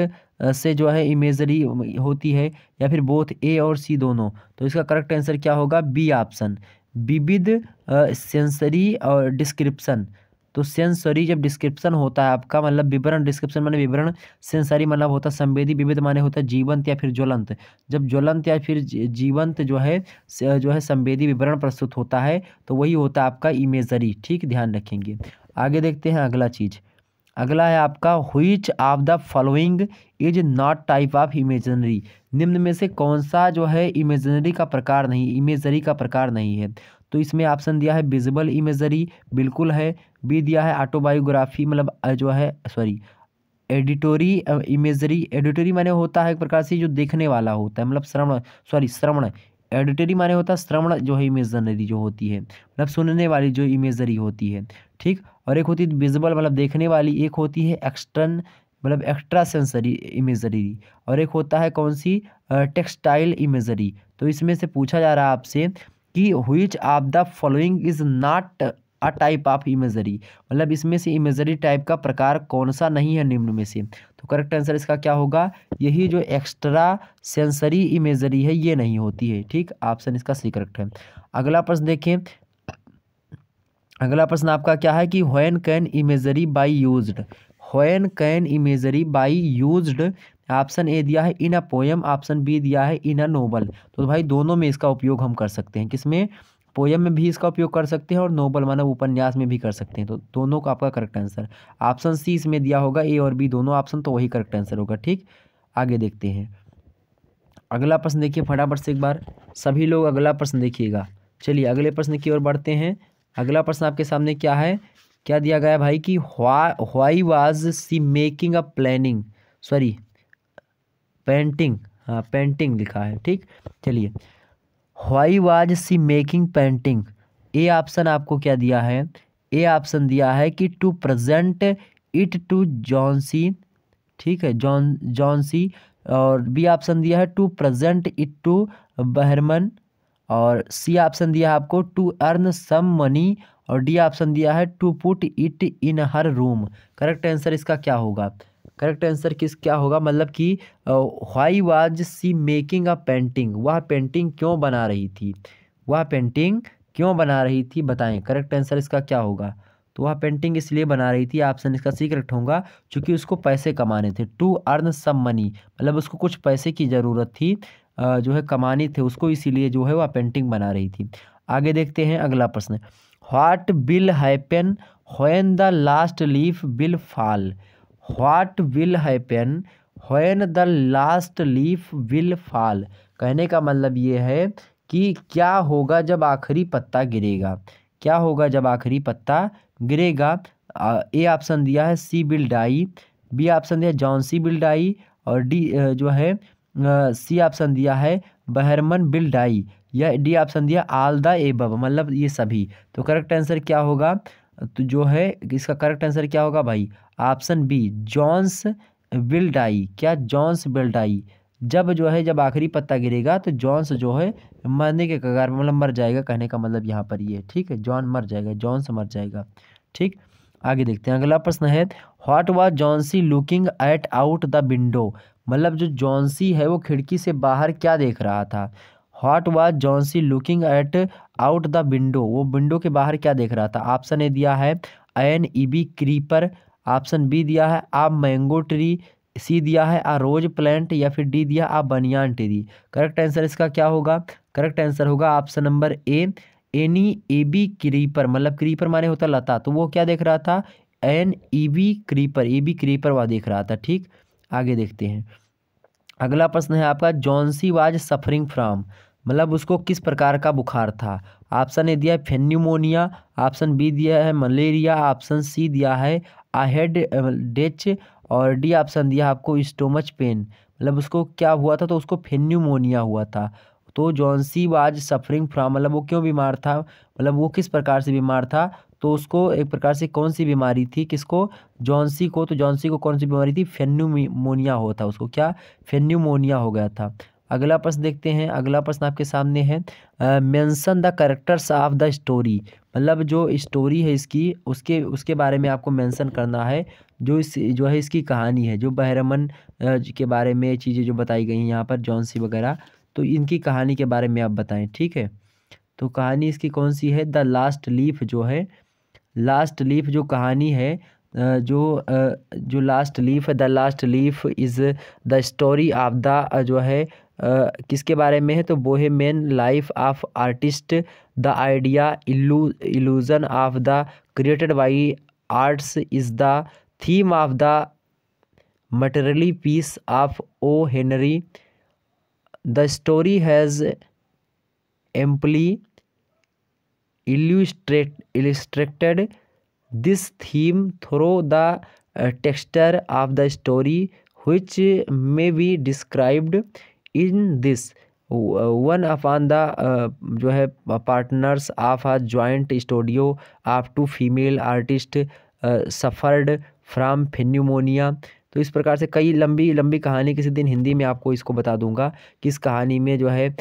से जो है इमेजरी होती है या फिर बोथ ए और सी दोनों तो इसका करेक्ट आंसर क्या होगा बी ऑप्शन विविध सेंसरी और डिस्क्रिप्सन तो सेंसरी जब डिस्क्रिप्शन होता है आपका मतलब विवरण डिस्क्रिप्शन माने विवरण सेंसरी मतलब होता है संवेदी विविध माने होता है जीवंत या फिर ज्वलंत जब ज्वलंत या फिर जीवंत जो है जो है संवेदी विवरण प्रस्तुत होता है तो वही होता है आपका इमेजरी ठीक ध्यान रखेंगे आगे देखते हैं अगला चीज़ अगला है आपका which of the following is not type of imaginary निम्न में से कौन सा जो है इमेजनरी का प्रकार नहीं इमेजरी का प्रकार नहीं है तो इसमें ऑप्शन दिया है विजिबल इमेजरी बिल्कुल है बी दिया है ऑटोबायोग्राफी मतलब जो है सॉरी एडिटोरी इमेजरी एडिटोरी माने होता है एक प्रकार से जो देखने वाला होता है मतलब श्रवण सॉरी श्रवण एडिटरी माने होता है श्रवण जो है इमेजनरी जो होती है मतलब सुनने वाली जो इमेजरी होती है ठीक और एक होती है विजिबल मतलब देखने वाली एक होती है एक्सटर्न मतलब एक्स्ट्रा सेंसरी इमेजरी और एक होता है कौन सी टेक्सटाइल इमेजरी तो इसमें से पूछा जा रहा है आपसे कि which of the following is not a type of imagery मतलब इसमें से इमेजरी टाइप का प्रकार कौन सा नहीं है निम्न में से तो करेक्ट आंसर इसका क्या होगा यही जो एक्स्ट्रा सेंसरी इमेजरी है ये नहीं होती है ठीक ऑप्शन इसका सी करेक्ट है अगला प्रश्न देखें अगला प्रश्न आपका क्या है कि when can imagery be used when can imagery be used option A दिया है in a poem option B दिया है इन अ नोबल तो भाई दोनों में इसका उपयोग हम कर सकते हैं किसमें पोयम में भी इसका उपयोग कर सकते हैं और नोबल मानव उपन्यास में भी कर सकते हैं तो दोनों का आपका करेक्ट आंसर ऑप्शन सी इसमें दिया होगा ए और बी दोनों ऑप्शन तो वही करेक्ट आंसर होगा ठीक आगे देखते हैं अगला प्रश्न देखिए फटाफट से एक बार सभी लोग अगला प्रश्न देखिएगा चलिए अगले प्रश्न की ओर बढ़ते हैं अगला प्रश्न आपके सामने क्या है क्या दिया गया भाई कि why was she making a planning sorry painting हाँ पेंटिंग लिखा है ठीक चलिए why was she making painting A option आपको क्या दिया है ए ऑप्शन दिया है कि to present it to Johnsy ठीक है जॉन जॉनसी और बी ऑप्शन दिया है to present it to Behrman और सी ऑप्शन दिया है आपको टू अर्न सम मनी और डी ऑप्शन दिया है to put it in her room correct answer इसका क्या होगा करेक्ट आंसर किस क्या होगा मतलब कि why was she making a painting वह पेंटिंग क्यों बना रही थी वह पेंटिंग क्यों बना रही थी बताएं करेक्ट आंसर इसका क्या होगा तो वह पेंटिंग इसलिए बना रही थी ऑप्शन इसका सी करेक्ट होगा क्योंकि उसको पैसे कमाने थे टू अर्न सम मनी मतलब उसको कुछ पैसे की ज़रूरत थी जो है कमानी थे उसको इसीलिए जो है वह पेंटिंग बना रही थी आगे देखते हैं अगला प्रश्न what will happen when the last leaf will fall what will happen when the last leaf will fall कहने का मतलब ये है कि क्या होगा जब आखिरी पत्ता गिरेगा क्या होगा जब आखिरी पत्ता गिरेगा ए ऑप्शन दिया है she will die B option दिया जॉन सी विल डाई और डी जो है सी ऑप्शन दिया है बहरमन विल डाई या डी ऑप्शन दिया आल द एब मतलब ये सभी तो करेक्ट आंसर क्या होगा तो जो है इसका करेक्ट आंसर क्या होगा भाई option B Johns will die क्या जॉन्स विल डाई जब जो है जब आखिरी पत्ता गिरेगा तो जॉन्स जो है मरने के कगार में मतलब मर जाएगा कहने का मतलब यहाँ पर ये यह, ठीक है जॉन मर जाएगा जॉन्स मर जाएगा ठीक आगे देखते हैं अगला प्रश्न है what was Johnsy looking at out the window मतलब जो जॉन्सी है वो खिड़की से बाहर क्या देख रहा था what was Johnsy looking at out the window वो विंडो के बाहर क्या देख रहा था ऑप्शन ए दिया है an ivy creeper option B दिया है आ मैंगो ट्री सी दिया है आ रोज प्लांट या फिर डी दिया आ बनियान ट्री करेक्ट आंसर इसका क्या होगा करेक्ट आंसर होगा option number A an ivy creeper मतलब क्रीपर माने होता लता तो वो क्या देख रहा था an ivy creeper ivy creeper वह देख रहा था ठीक आगे देखते हैं अगला प्रश्न है आपका जॉन्सी वाज सफरिंग फ्राम मतलब उसको किस प्रकार का बुखार था ऑप्शन ए दिया है फेन्यूमोनिया ऑप्शन बी दिया है मलेरिया ऑप्शन सी दिया है आहेड डेच और डी ऑप्शन दिया आपको स्टोमच पेन मतलब उसको क्या हुआ था तो उसको फेन्यूमोनिया हुआ था तो जॉन्सी वाज सफरिंग फ्राम मतलब वो क्यों बीमार था मतलब वो किस प्रकार से बीमार था तो उसको एक प्रकार से कौन सी बीमारी थी किसको जॉन्सी को तो जॉन्सी को कौन सी बीमारी थी फेन्यूमोनिया होता उसको क्या फेन्यूमोनिया हो गया था अगला प्रश्न देखते हैं अगला प्रश्न आपके सामने है mention the characters of the story मतलब जो स्टोरी है इसकी उसके उसके बारे में आपको मेंशन करना है जो इस जो है इसकी कहानी है जो बहरमन के बारे में चीज़ें जो बताई गई हैं यहाँ पर जॉन्सी वगैरह तो इनकी कहानी के बारे में आप बताएं ठीक है तो कहानी इसकी कौन सी है द लास्ट लीफ जो है लास्ट लीफ जो कहानी है जो जो लास्ट लीफ है the last leaf is the story of the जो है किसके बारे में है तो Bohemian life of artist the idea illusion of the created by arts is the theme of the masterly piece of O Henry the story has amply illustrate illustrated this theme through the texture of the story which may be described in this one upon the जो है partners of a joint studio of two female artist suffered from pneumonia तो इस प्रकार से कई लंबी लंबी कहानी किसी दिन हिंदी में आपको इसको बता दूंगा कि इस कहानी में जो है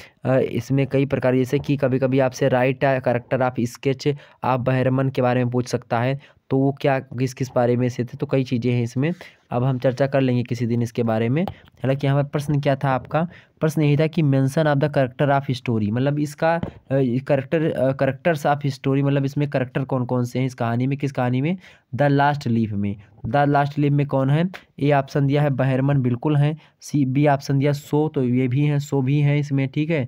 इसमें कई प्रकार जैसे कि कभी कभी आपसे राइट कैरेक्टर ऑफ स्केच आप बहरमन के बारे में पूछ सकता है तो वो क्या किस किस बारे में से थे तो कई चीज़ें हैं इसमें अब हम चर्चा कर लेंगे किसी दिन इसके बारे में हालांकि यहाँ पर प्रश्न क्या था आपका प्रश्न यही था कि mention of the character of story मतलब इसका करेक्टर करेक्टर्स ऑफ स्टोरी मतलब इसमें करेक्टर कौन कौन से हैं इस कहानी में किस कहानी में द लास्ट लीफ में द लास्ट लीफ में कौन है ए ऑप्शन दिया है बहरमन बिल्कुल हैं सी बी ऑप्शन दिया सो तो ये भी हैं सो भी हैं इसमें ठीक है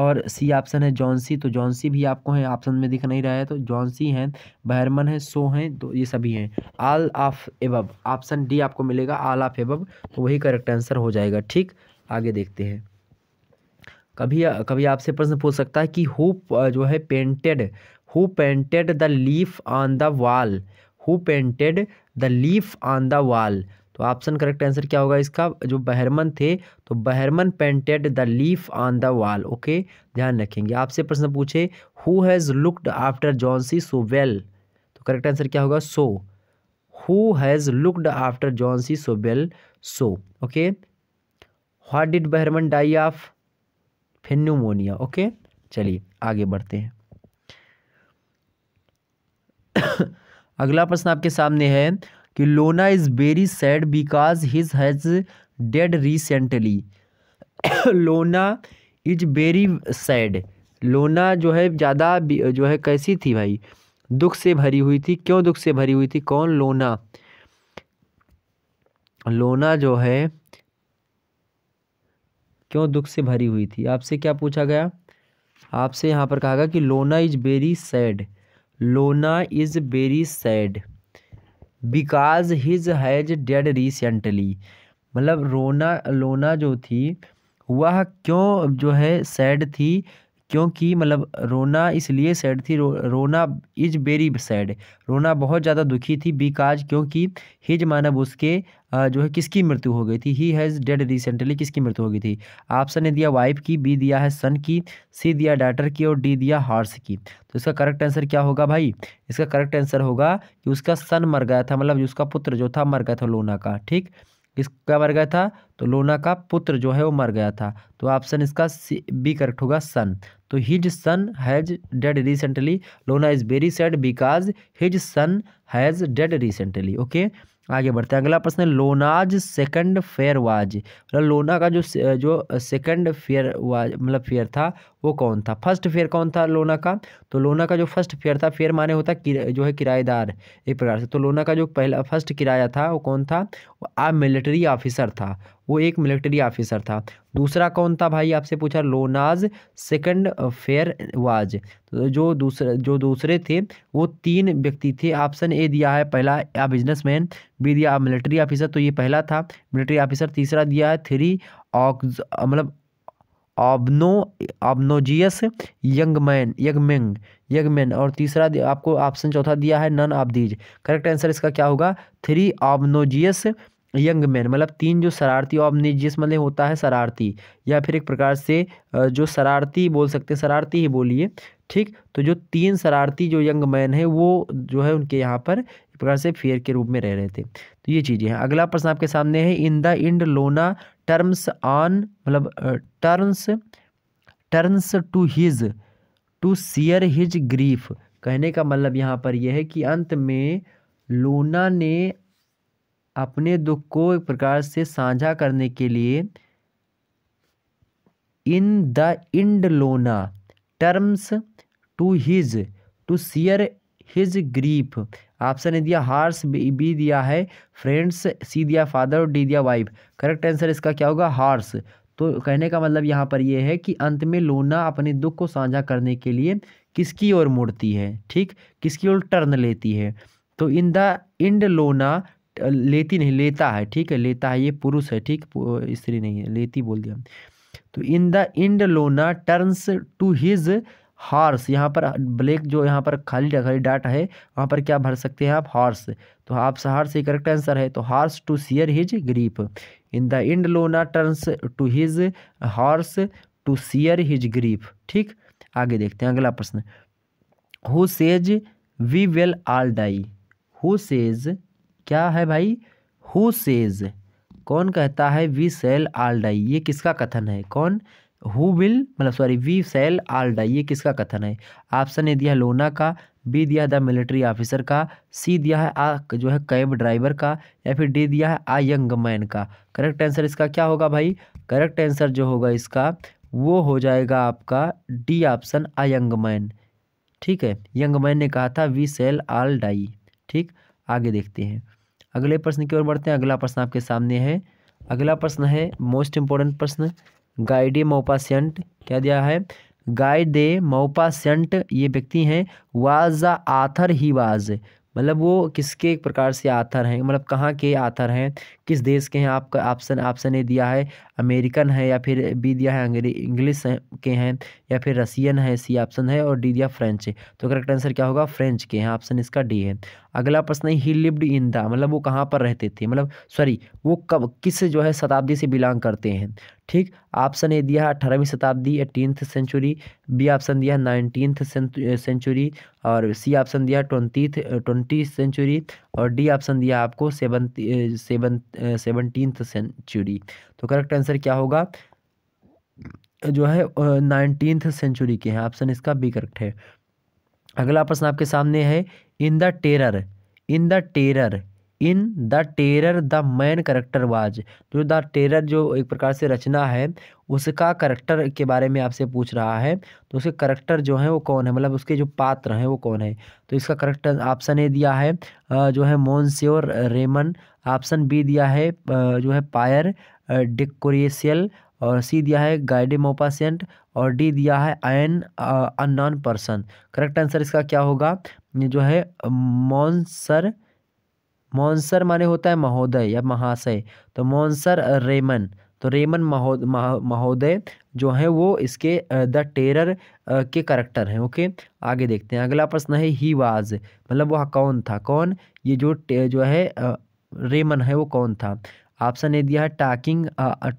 और सी ऑप्शन है जॉनसी तो जॉनसी भी आपको है ऑप्शन में दिख नहीं रहा है तो जॉनसी हैं बहरमन है सो हैं तो ये सभी हैं all of above option D आपको मिलेगा आल ऑफ एबब तो वही करेक्ट आंसर हो जाएगा ठीक आगे देखते हैं कभी कभी आपसे प्रश्न पूछ सकता है कि हु जो है painted who painted the leaf on the wall who painted the leaf on the wall तो ऑप्शन करेक्ट आंसर क्या होगा इसका जो बहरमन थे तो Behrman painted the leaf on the wall okay ध्यान रखेंगे आपसे प्रश्न पूछे who has looked after Johnsy so well तो करेक्ट आंसर क्या होगा so who has looked after Johnsy so well so okay what did Behrman die of फिन्यूमोनिया okay चलिए आगे बढ़ते हैं (coughs) अगला प्रश्न आपके सामने है कि Lona is very sad because his has dead recently (coughs) Lona is very sad Lona जो है ज़्यादा जो है कैसी थी भाई दुख से भरी हुई थी क्यों दुख से भरी हुई थी कौन लोना लोना जो है क्यों दुख से भरी हुई थी आपसे क्या पूछा गया आपसे यहाँ पर कहा गया कि Lona is very sad Lona is very sad because his has dead recently मतलब रोना लोना जो थी वह क्यों जो है सैड थी क्योंकि मतलब रोना इसलिए सैड थी रो, रोना इज वेरी सैड रोना बहुत ज़्यादा दुखी थी बिकाज क्योंकि हिज मानब उसके जो है किसकी मृत्यु हो गई थी ही हैज़ डेड रिसेंटली किसकी मृत्यु हो गई थी ऑप्शन ने दिया वाइफ की बी दिया है सन की सी दिया डाटर की और डी दिया हार्स की तो इसका करेक्ट आंसर क्या होगा भाई इसका करेक्ट आंसर होगा कि उसका सन मर गया था मतलब उसका पुत्र जो था मर गया था लोना का ठीक किसका मर गया था तो लोना का पुत्र जो है वो मर गया था तो ऑप्शन इसका बी करेक्ट होगा सन तो his son has dead recently Lona is very sad because his son has dead recently okay आगे बढ़ते हैं अगला प्रश्न है लोनाज सेकंड फेयर वाज मतलब लोना का जो जो सेकंड फेयर वाज मतलब फेयर था वो कौन था फर्स्ट फेयर कौन था लोना का तो लोना का जो फर्स्ट फेयर था फेयर माने होता जो है किराएदार एक प्रकार से तो लोना का जो पहला फर्स्ट किराया था वो कौन था आ मिलिट्री ऑफिसर था वो एक मिलिट्री ऑफिसर था दूसरा कौन था भाई आपसे पूछा लोनाज सेकंड फेयर वाज तो जो दूसरे जो दूसरे थे वो तीन व्यक्ति थे ऑप्शन ए दिया है पहला आ बिजनेसमैन बी दिया मिलिट्री ऑफिसर तो ये पहला था मिलिट्री ऑफिसर तीसरा दिया है थ्री ऑक्स मतलब आबनो यंग यंगमैन यंगमेंग मैन और तीसरा आपको ऑप्शन चौथा दिया है none of these correct answer इसका क्या होगा थ्री ऑब्नोजियस यंग मैन मतलब तीन जो शरारती ऑबनेजियस मतलब होता है शरारती या फिर एक प्रकार से जो शरारती बोल सकते हैं शरारती ही बोलिए ठीक तो जो तीन शरारती जो यंग मैन है वो जो है उनके यहाँ पर एक प्रकार से फेयर के रूप में रह रहे थे तो ये चीज़ें हैं अगला प्रश्न आपके सामने है in the end Lona terms on मतलब terms terms to his to share his grief कहने का मतलब यहाँ पर यह है कि अंत में लोना ने अपने दुख को एक प्रकार से साझा करने के लिए in the end Lona terms to his to share his grief option A दिया हार्स बी दिया है फ्रेंड्स सी दिया फादर और डी दिया वाइफ करेक्ट आंसर इसका क्या होगा हार्स तो कहने का मतलब यहाँ पर यह है कि अंत में लोना अपने दुख को साझा करने के लिए किसकी ओर मुड़ती है ठीक किसकी ओर टर्न लेती है तो इन द इंड लोना लेती नहीं लेता है ठीक है लेता है ये पुरुष है ठीक स्त्री नहीं है लेती बोल दिया तो in the end Lona turns to his horse यहाँ पर ब्लैक जो यहाँ पर खाली खाली डाटा है वहाँ पर क्या भर सकते हैं आप हार्स तो आप हार्स ही करेक्ट आंसर है तो horse to share his grief in the end Lona turns to his horse to share his grief ठीक आगे देखते हैं अगला प्रश्न who says we will all die who says क्या है भाई हु सेज कौन कहता है वी सेल आल डाई ये किसका कथन है कौन हु विल मतलब sorry we shall all die ये किसका कथन है ऑप्शन ए दिया लोना का बी दिया द मिलिट्री ऑफिसर का सी दिया है आ जो है कैब ड्राइवर का या फिर डी दिया है आ यंग मैन का करेक्ट आंसर इसका क्या होगा भाई करेक्ट आंसर जो होगा इसका वो हो जाएगा आपका D option a young man ठीक है यंग मैन ने कहा था वी सेल आल डाई ठीक आगे देखते हैं अगले प्रश्न की ओर बढ़ते हैं अगला प्रश्न आपके सामने है अगला प्रश्न है मोस्ट इम्पोर्टेंट प्रश्न गाइडे मोपासेंट क्या दिया है गाइडे दे मोपासेंट ये व्यक्ति हैं वाज आथर ही वाज मतलब वो किसके प्रकार से आथर हैं मतलब कहाँ के आथर हैं किस देश के हैं आपका ऑप्शन ऑप्शन ए दिया है अमेरिकन है या फिर बी दिया है अंग्रेजी इंग्लिश के हैं या फिर रसियन है सी ऑप्शन है और डी दिया फ्रेंच है तो करेक्ट आंसर क्या होगा फ्रेंच के हैं ऑप्शन इसका डी है अगला प्रश्न है ही लिव्ड इन द मतलब वो कहाँ पर रहते थे मतलब सॉरी वो कब किस जो है शताब्दी से बिलोंग करते हैं ठीक ऑप्शन ए दिया है अठारहवीं शताब्दी एटीनथ सेंचुरी बी ऑप्शन दिया है नाइनटीनथ सेंचुरी और सी ऑप्शन दिया है ट्वेंटी सेंचुरी और डी ऑप्शन दिया आपको सेवन सेवन सेवनटीन्थ सेंचुरी तो करेक्ट आंसर क्या होगा जो है नाइनटीन्थ सेंचुरी के हैं ऑप्शन इसका बी करेक्ट है अगला प्रश्न आपके सामने है in the terror in the terror in the terror the main character was जो द टेरर जो एक प्रकार से रचना है उसका करेक्टर के बारे में आपसे पूछ रहा है तो उसके करेक्टर जो है वो कौन है मतलब उसके जो पात्र हैं वो कौन है तो इसका करेक्ट ऑप्शन ए दिया है जो है मोनस्योर रेमन ऑप्शन बी दिया है जो है पायर डिकोरेशियल और सी दिया है गाइडेमोपासेंट और डी दिया है an unknown person correct answer इसका क्या होगा जो है मॉन्सर मॉन्सर माने होता है महोदय या महाशय तो मॉन्सर रेमन तो रेमन महोदय जो है वो इसके द टेरर के करेक्टर हैं ओके आगे देखते हैं अगला प्रश्न है ही वाज मतलब वह कौन था कौन ये जो जो है रेमन है वो कौन था ऑप्शन ए दिया है टाकिंग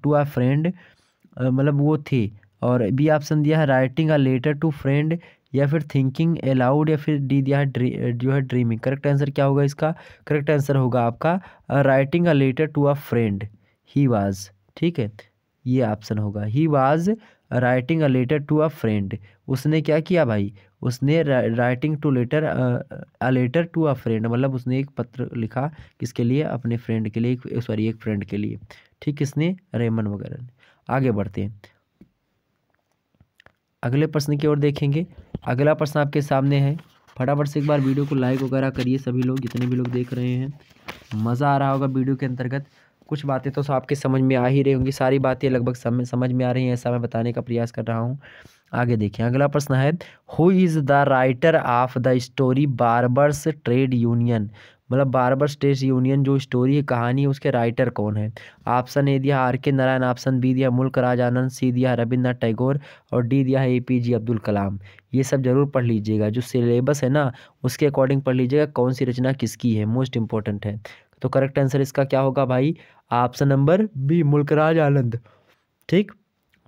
टू अ फ्रेंड मतलब वो थे और बी ऑप्शन दिया है writing a letter to friend या फिर थिंकिंग अलाउड या फिर डी दिया है ड्री uh, जो है ड्रीमिंग करेक्ट आंसर क्या होगा इसका करेक्ट आंसर होगा आपका writing a letter to a friend he was ठीक है ये ऑप्शन होगा he was writing a letter to a friend उसने क्या किया भाई उसने writing to letter a letter to a friend मतलब उसने एक पत्र लिखा किसके लिए अपने फ्रेंड के लिए सॉरी एक फ्रेंड के लिए ठीक इसने रेमन वगैरह ने आगे बढ़ते हैं अगले प्रश्न की ओर देखेंगे अगला प्रश्न आपके सामने है फटाफट से एक बार वीडियो को लाइक वगैरह करिए सभी लोग जितने भी लोग देख रहे हैं मज़ा आ रहा होगा वीडियो के अंतर्गत कुछ बातें तो आपके समझ में आ ही रही होंगी सारी बातें लगभग समझ में आ रही हैं ऐसा मैं बताने का प्रयास कर रहा हूँ आगे देखिए अगला प्रश्न है who is the writer of the story barbers trade union मतलब बारबर्स ट्रेड यूनियन जो स्टोरी है कहानी है उसके राइटर कौन है ऑप्शन ए दिया are K Narayan option B दिया मुल्क राज आनंद सी दिया रविन्द्रनाथ टैगोर और डी दिया है ए पी जे अब्दुल कलाम ये सब जरूर पढ़ लीजिएगा जो सिलेबस है ना उसके अकॉर्डिंग पढ़ लीजिएगा कौन सी रचना किसकी है मोस्ट इंपॉर्टेंट है तो करेक्ट आंसर इसका क्या होगा भाई ऑप्शन नंबर बी मुल्क राज आनंद ठीक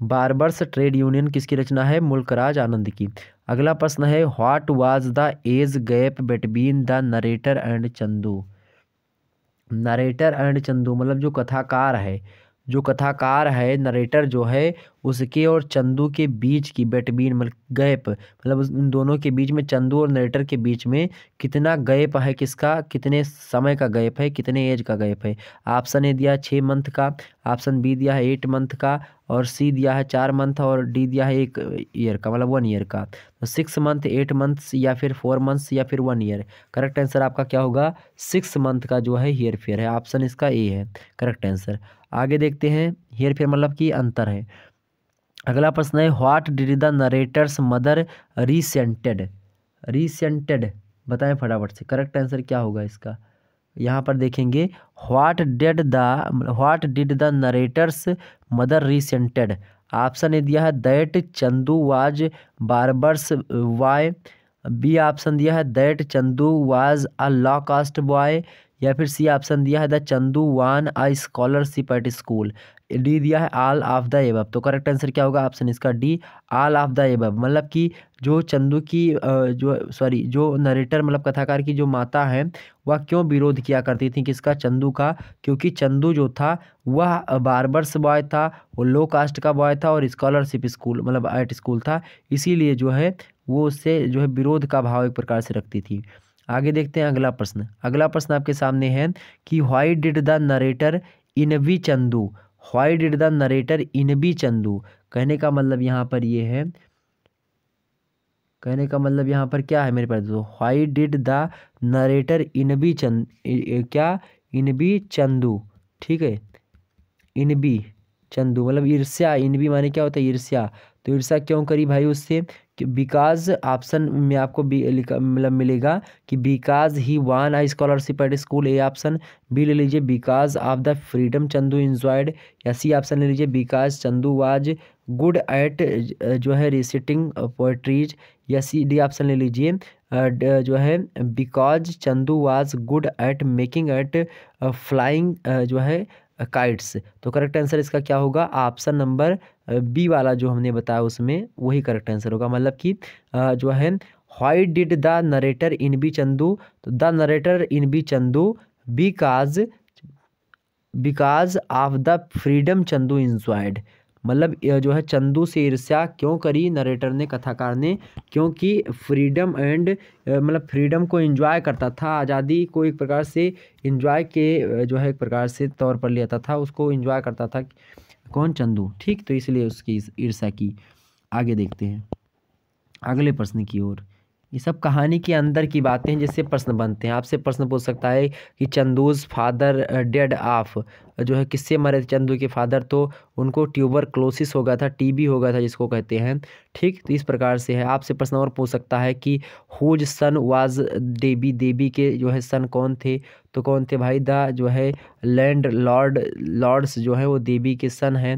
बारबर्स ट्रेड यूनियन किसकी रचना है मुल्कराज आनंद की अगला प्रश्न है what was the age gap between the narrator and Chandu narrator and Chandu मतलब जो कथाकार है जो कथाकार है नरेटर जो है उसके और चंदू के बीच की बेटबीन मतलब गैप मतलब उन दोनों के बीच में चंदू और नरेटर के बीच में कितना गैप है किसका कितने समय का गैप है कितने एज का गैप है ऑप्शन ए दिया है छः मंथ का ऑप्शन बी दिया है एट मंथ का और सी दिया है चार मंथ और डी दिया है एक ईयर का मतलब वन ईयर का तो सिक्स मंथ एट मंथ्स या फिर फोर मंथ्स या फिर वन ईयर करेक्ट आंसर आपका क्या होगा सिक्स मंथ का जो है हेयर फेयर है ऑप्शन इसका ए है करेक्ट आंसर आगे देखते हैं हेर फेर मतलब कि अंतर है अगला प्रश्न है what did the narrator's mother resented resented बताएं फटाफट से करेक्ट आंसर क्या होगा इसका यहाँ पर देखेंगे what did the what did the narrator's mother resented option ने दिया है that Chandu was barbers boy B option दिया है that Chandu was a low caste boy या फिर सी ऑप्शन दिया है the Chandu won a scholarship at school D दिया है आल ऑफ द एबब तो करेक्ट आंसर क्या होगा ऑप्शन इसका D all of the above मतलब कि जो चंदू की जो सॉरी जो नरेटर मतलब कथाकार की जो माता है वह क्यों विरोध किया करती थी किसका चंदू का क्योंकि चंदू जो था वह बारबर्स बॉय था वो लो कास्ट का बॉय था और स्कॉलरशिप स्कूल मतलब एट स्कूल था इसीलिए जो है वो उससे जो है विरोध का भाव एक प्रकार से रखती थी आगे देखते हैं अगला प्रश्न अगला प्रश्न आपके सामने है कि why did the narrator envy Chandu why did the narrator envy Chandu कहने का मतलब यहाँ पर ये है कहने का मतलब यहाँ पर क्या है मेरे पास दोस्तों why did the narrator envy Chandu क्या इन बी चंदू ठीक है इन बी चंदू मतलब ईर्ष्या इन बी माने क्या होता है ईर्ष्या तो ईर्ष्या क्यों करी भाई उससे बिकॉज ऑप्शन में आपको बी मतलब मिलेगा कि because he won a scholarship at school A option B ले लीजिए because of the freedom Chandu enjoyed या सी ऑप्शन ले लीजिए because Chandu was good at जो है रिसिटिंग पोइट्रीज या सी डी ऑप्शन ले लीजिए जो है because Chandu was good at making at flying जो है काइट्स तो करेक्ट आंसर इसका क्या होगा ऑप्शन नंबर बी वाला जो हमने बताया उसमें वही करेक्ट आंसर होगा मतलब कि जो है why did the narrator envy Chandu तो the narrator envy Chandu because because of the freedom Chandu enjoyed मतलब जो है चंदू से ईर्ष्या क्यों करी नरेटर ने कथाकार ने क्योंकि फ्रीडम एंड मतलब फ्रीडम को एंजॉय करता था आज़ादी को एक प्रकार से एंजॉय के जो है एक प्रकार से तौर पर लेता था उसको एंजॉय करता था कौन चंदू ठीक तो इसलिए उसकी ईर्ष्या की आगे देखते हैं अगले प्रश्न की ओर ये सब कहानी के अंदर की बातें हैं जिससे प्रश्न बनते हैं आपसे प्रश्न पूछ सकता है कि चंदूज फादर डेड ऑफ जो है किससे मरे थे चंदू के फादर तो उनको ट्यूबर क्लोसिस हो गया था टीबी हो गया था जिसको कहते हैं ठीक तो इस प्रकार से है आपसे प्रश्न और पूछ सकता है कि हुज सन वाज देवी देवी के जो है सन कौन थे तो कौन थे भाई द जो है लैंड लॉर्ड लॉर्ड्स जो है वो देवी के सन हैं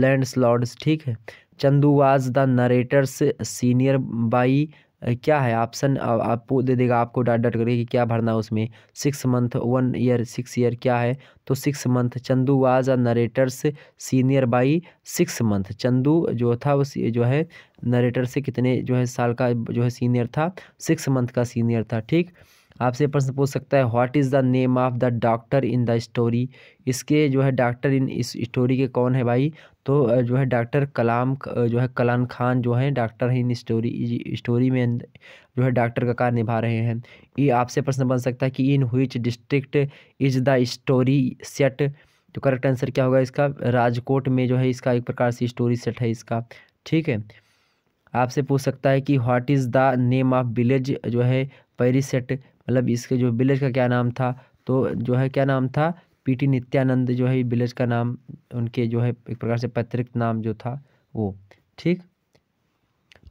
लैंड्स लॉर्ड्स ठीक है Chandu was the narrator's senior by क्या है ऑप्शन आप दे देगा आपको डाट डाट करके कि क्या भरना है उसमें six month one year six year क्या है तो six month Chandu was our narrator's senior by six month Chandu जो था वो जो है नरेटर से कितने जो है साल का जो है सीनियर था सिक्स मंथ का सीनियर था ठीक आपसे प्रश्न पूछ सकता है what is the name of the doctor in the story इसके जो है डॉक्टर इन इस स्टोरी के कौन है भाई तो जो है डॉक्टर कलाम जो है कलान खान जो है डॉक्टर इन स्टोरी स्टोरी में जो है डॉक्टर का कार्य निभा रहे हैं ये आपसे प्रश्न बन सकता है कि in which district is the story set तो करेक्ट आंसर क्या होगा इसका राजकोट में जो है इसका एक प्रकार से स्टोरी सेट है इसका ठीक है आपसे पूछ सकता है कि what is the name of village जो है पेरिसेट मतलब इसके जो विलेज का क्या नाम था तो जो है क्या नाम था पीटी नित्यानंद जो है विलेज का नाम उनके जो है एक प्रकार से पैतृक नाम जो था वो ठीक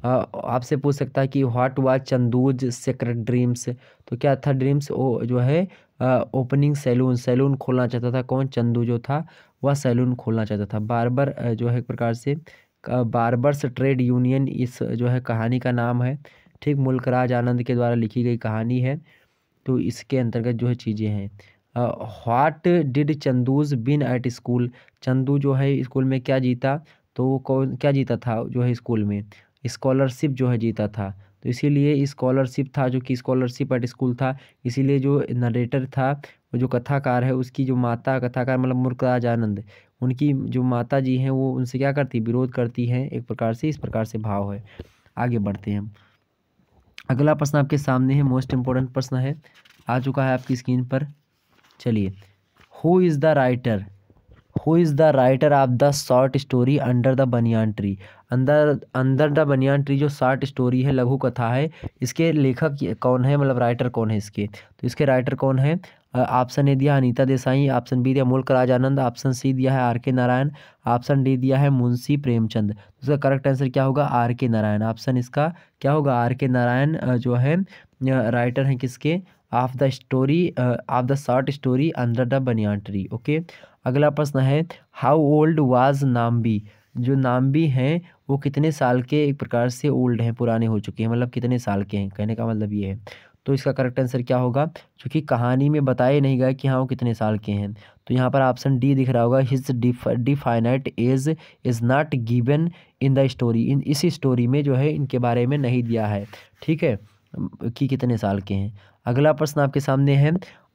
आपसे पूछ सकता है कि what was Chandu's secret dreams तो क्या था ड्रीम्स वो जो है ओपनिंग सैलून सैलून खोलना चाहता था कौन चंदू जो था वह सैलून खोलना चाहता था बारबर जो है एक प्रकार से बारबर्स ट्रेड यूनियन इस जो है कहानी का नाम है ठीक मुल्कराज आनंद के द्वारा लिखी गई कहानी है तो इसके अंतर्गत जो है चीज़ें हैं what did Chandu's been at school Chandu जो है स्कूल में क्या जीता तो वो कौन क्या जीता था जो है स्कूल में स्कॉलरशिप जो है जीता था तो इसीलिए स्कॉलरशिप था जो कि स्कॉलरशिप एट स्कूल था इसीलिए जो नरेटर था वो जो कथाकार है उसकी जो माता कथाकार मतलब मुर्कराज आनंद उनकी जो माता जी हैं वो उनसे क्या करती विरोध करती हैं एक प्रकार से इस प्रकार से भाव है आगे बढ़ते हैं हम अगला प्रश्न आपके सामने है मोस्ट इम्पोर्टेंट प्रश्न है आ चुका है आपकी स्क्रीन पर चलिए who is the writer who is the writer of the short story under the banyan tree अंदर अंदर द बनियान ट्री जो शॉर्ट स्टोरी है लघु कथा है इसके लेखक कौन है मतलब राइटर कौन है इसके तो इसके राइटर कौन है ऑप्शन ए दिया अनिता देसाई ऑप्शन बी दिया मुल्क राज आनंद ऑप्शन सी दिया है are K Narayan option D दिया है मुंशी प्रेमचंद तो इसका करेक्ट आंसर क्या होगा आर के नारायण ऑप्शन इसका क्या होगा आर के नारायण जो है राइटर हैं किसके of the story of the short story under the banyan tree okay अगला प्रश्न है हाउ ओल्ड वाज नाम्बी जो नाम्बी हैं वो कितने साल के एक प्रकार से ओल्ड हैं पुराने हो चुके हैं मतलब कितने साल के हैं कहने का मतलब ये है तो इसका करेक्ट आंसर क्या होगा क्योंकि कहानी में बताया नहीं गया कि हाँ वो कितने साल के हैं तो यहाँ पर ऑप्शन डी दिख रहा होगा his definite age is not given in the story in इसी स्टोरी में जो है इनके बारे में नहीं दिया है ठीक है कि कितने साल के हैं अगला प्रश्न आपके सामने है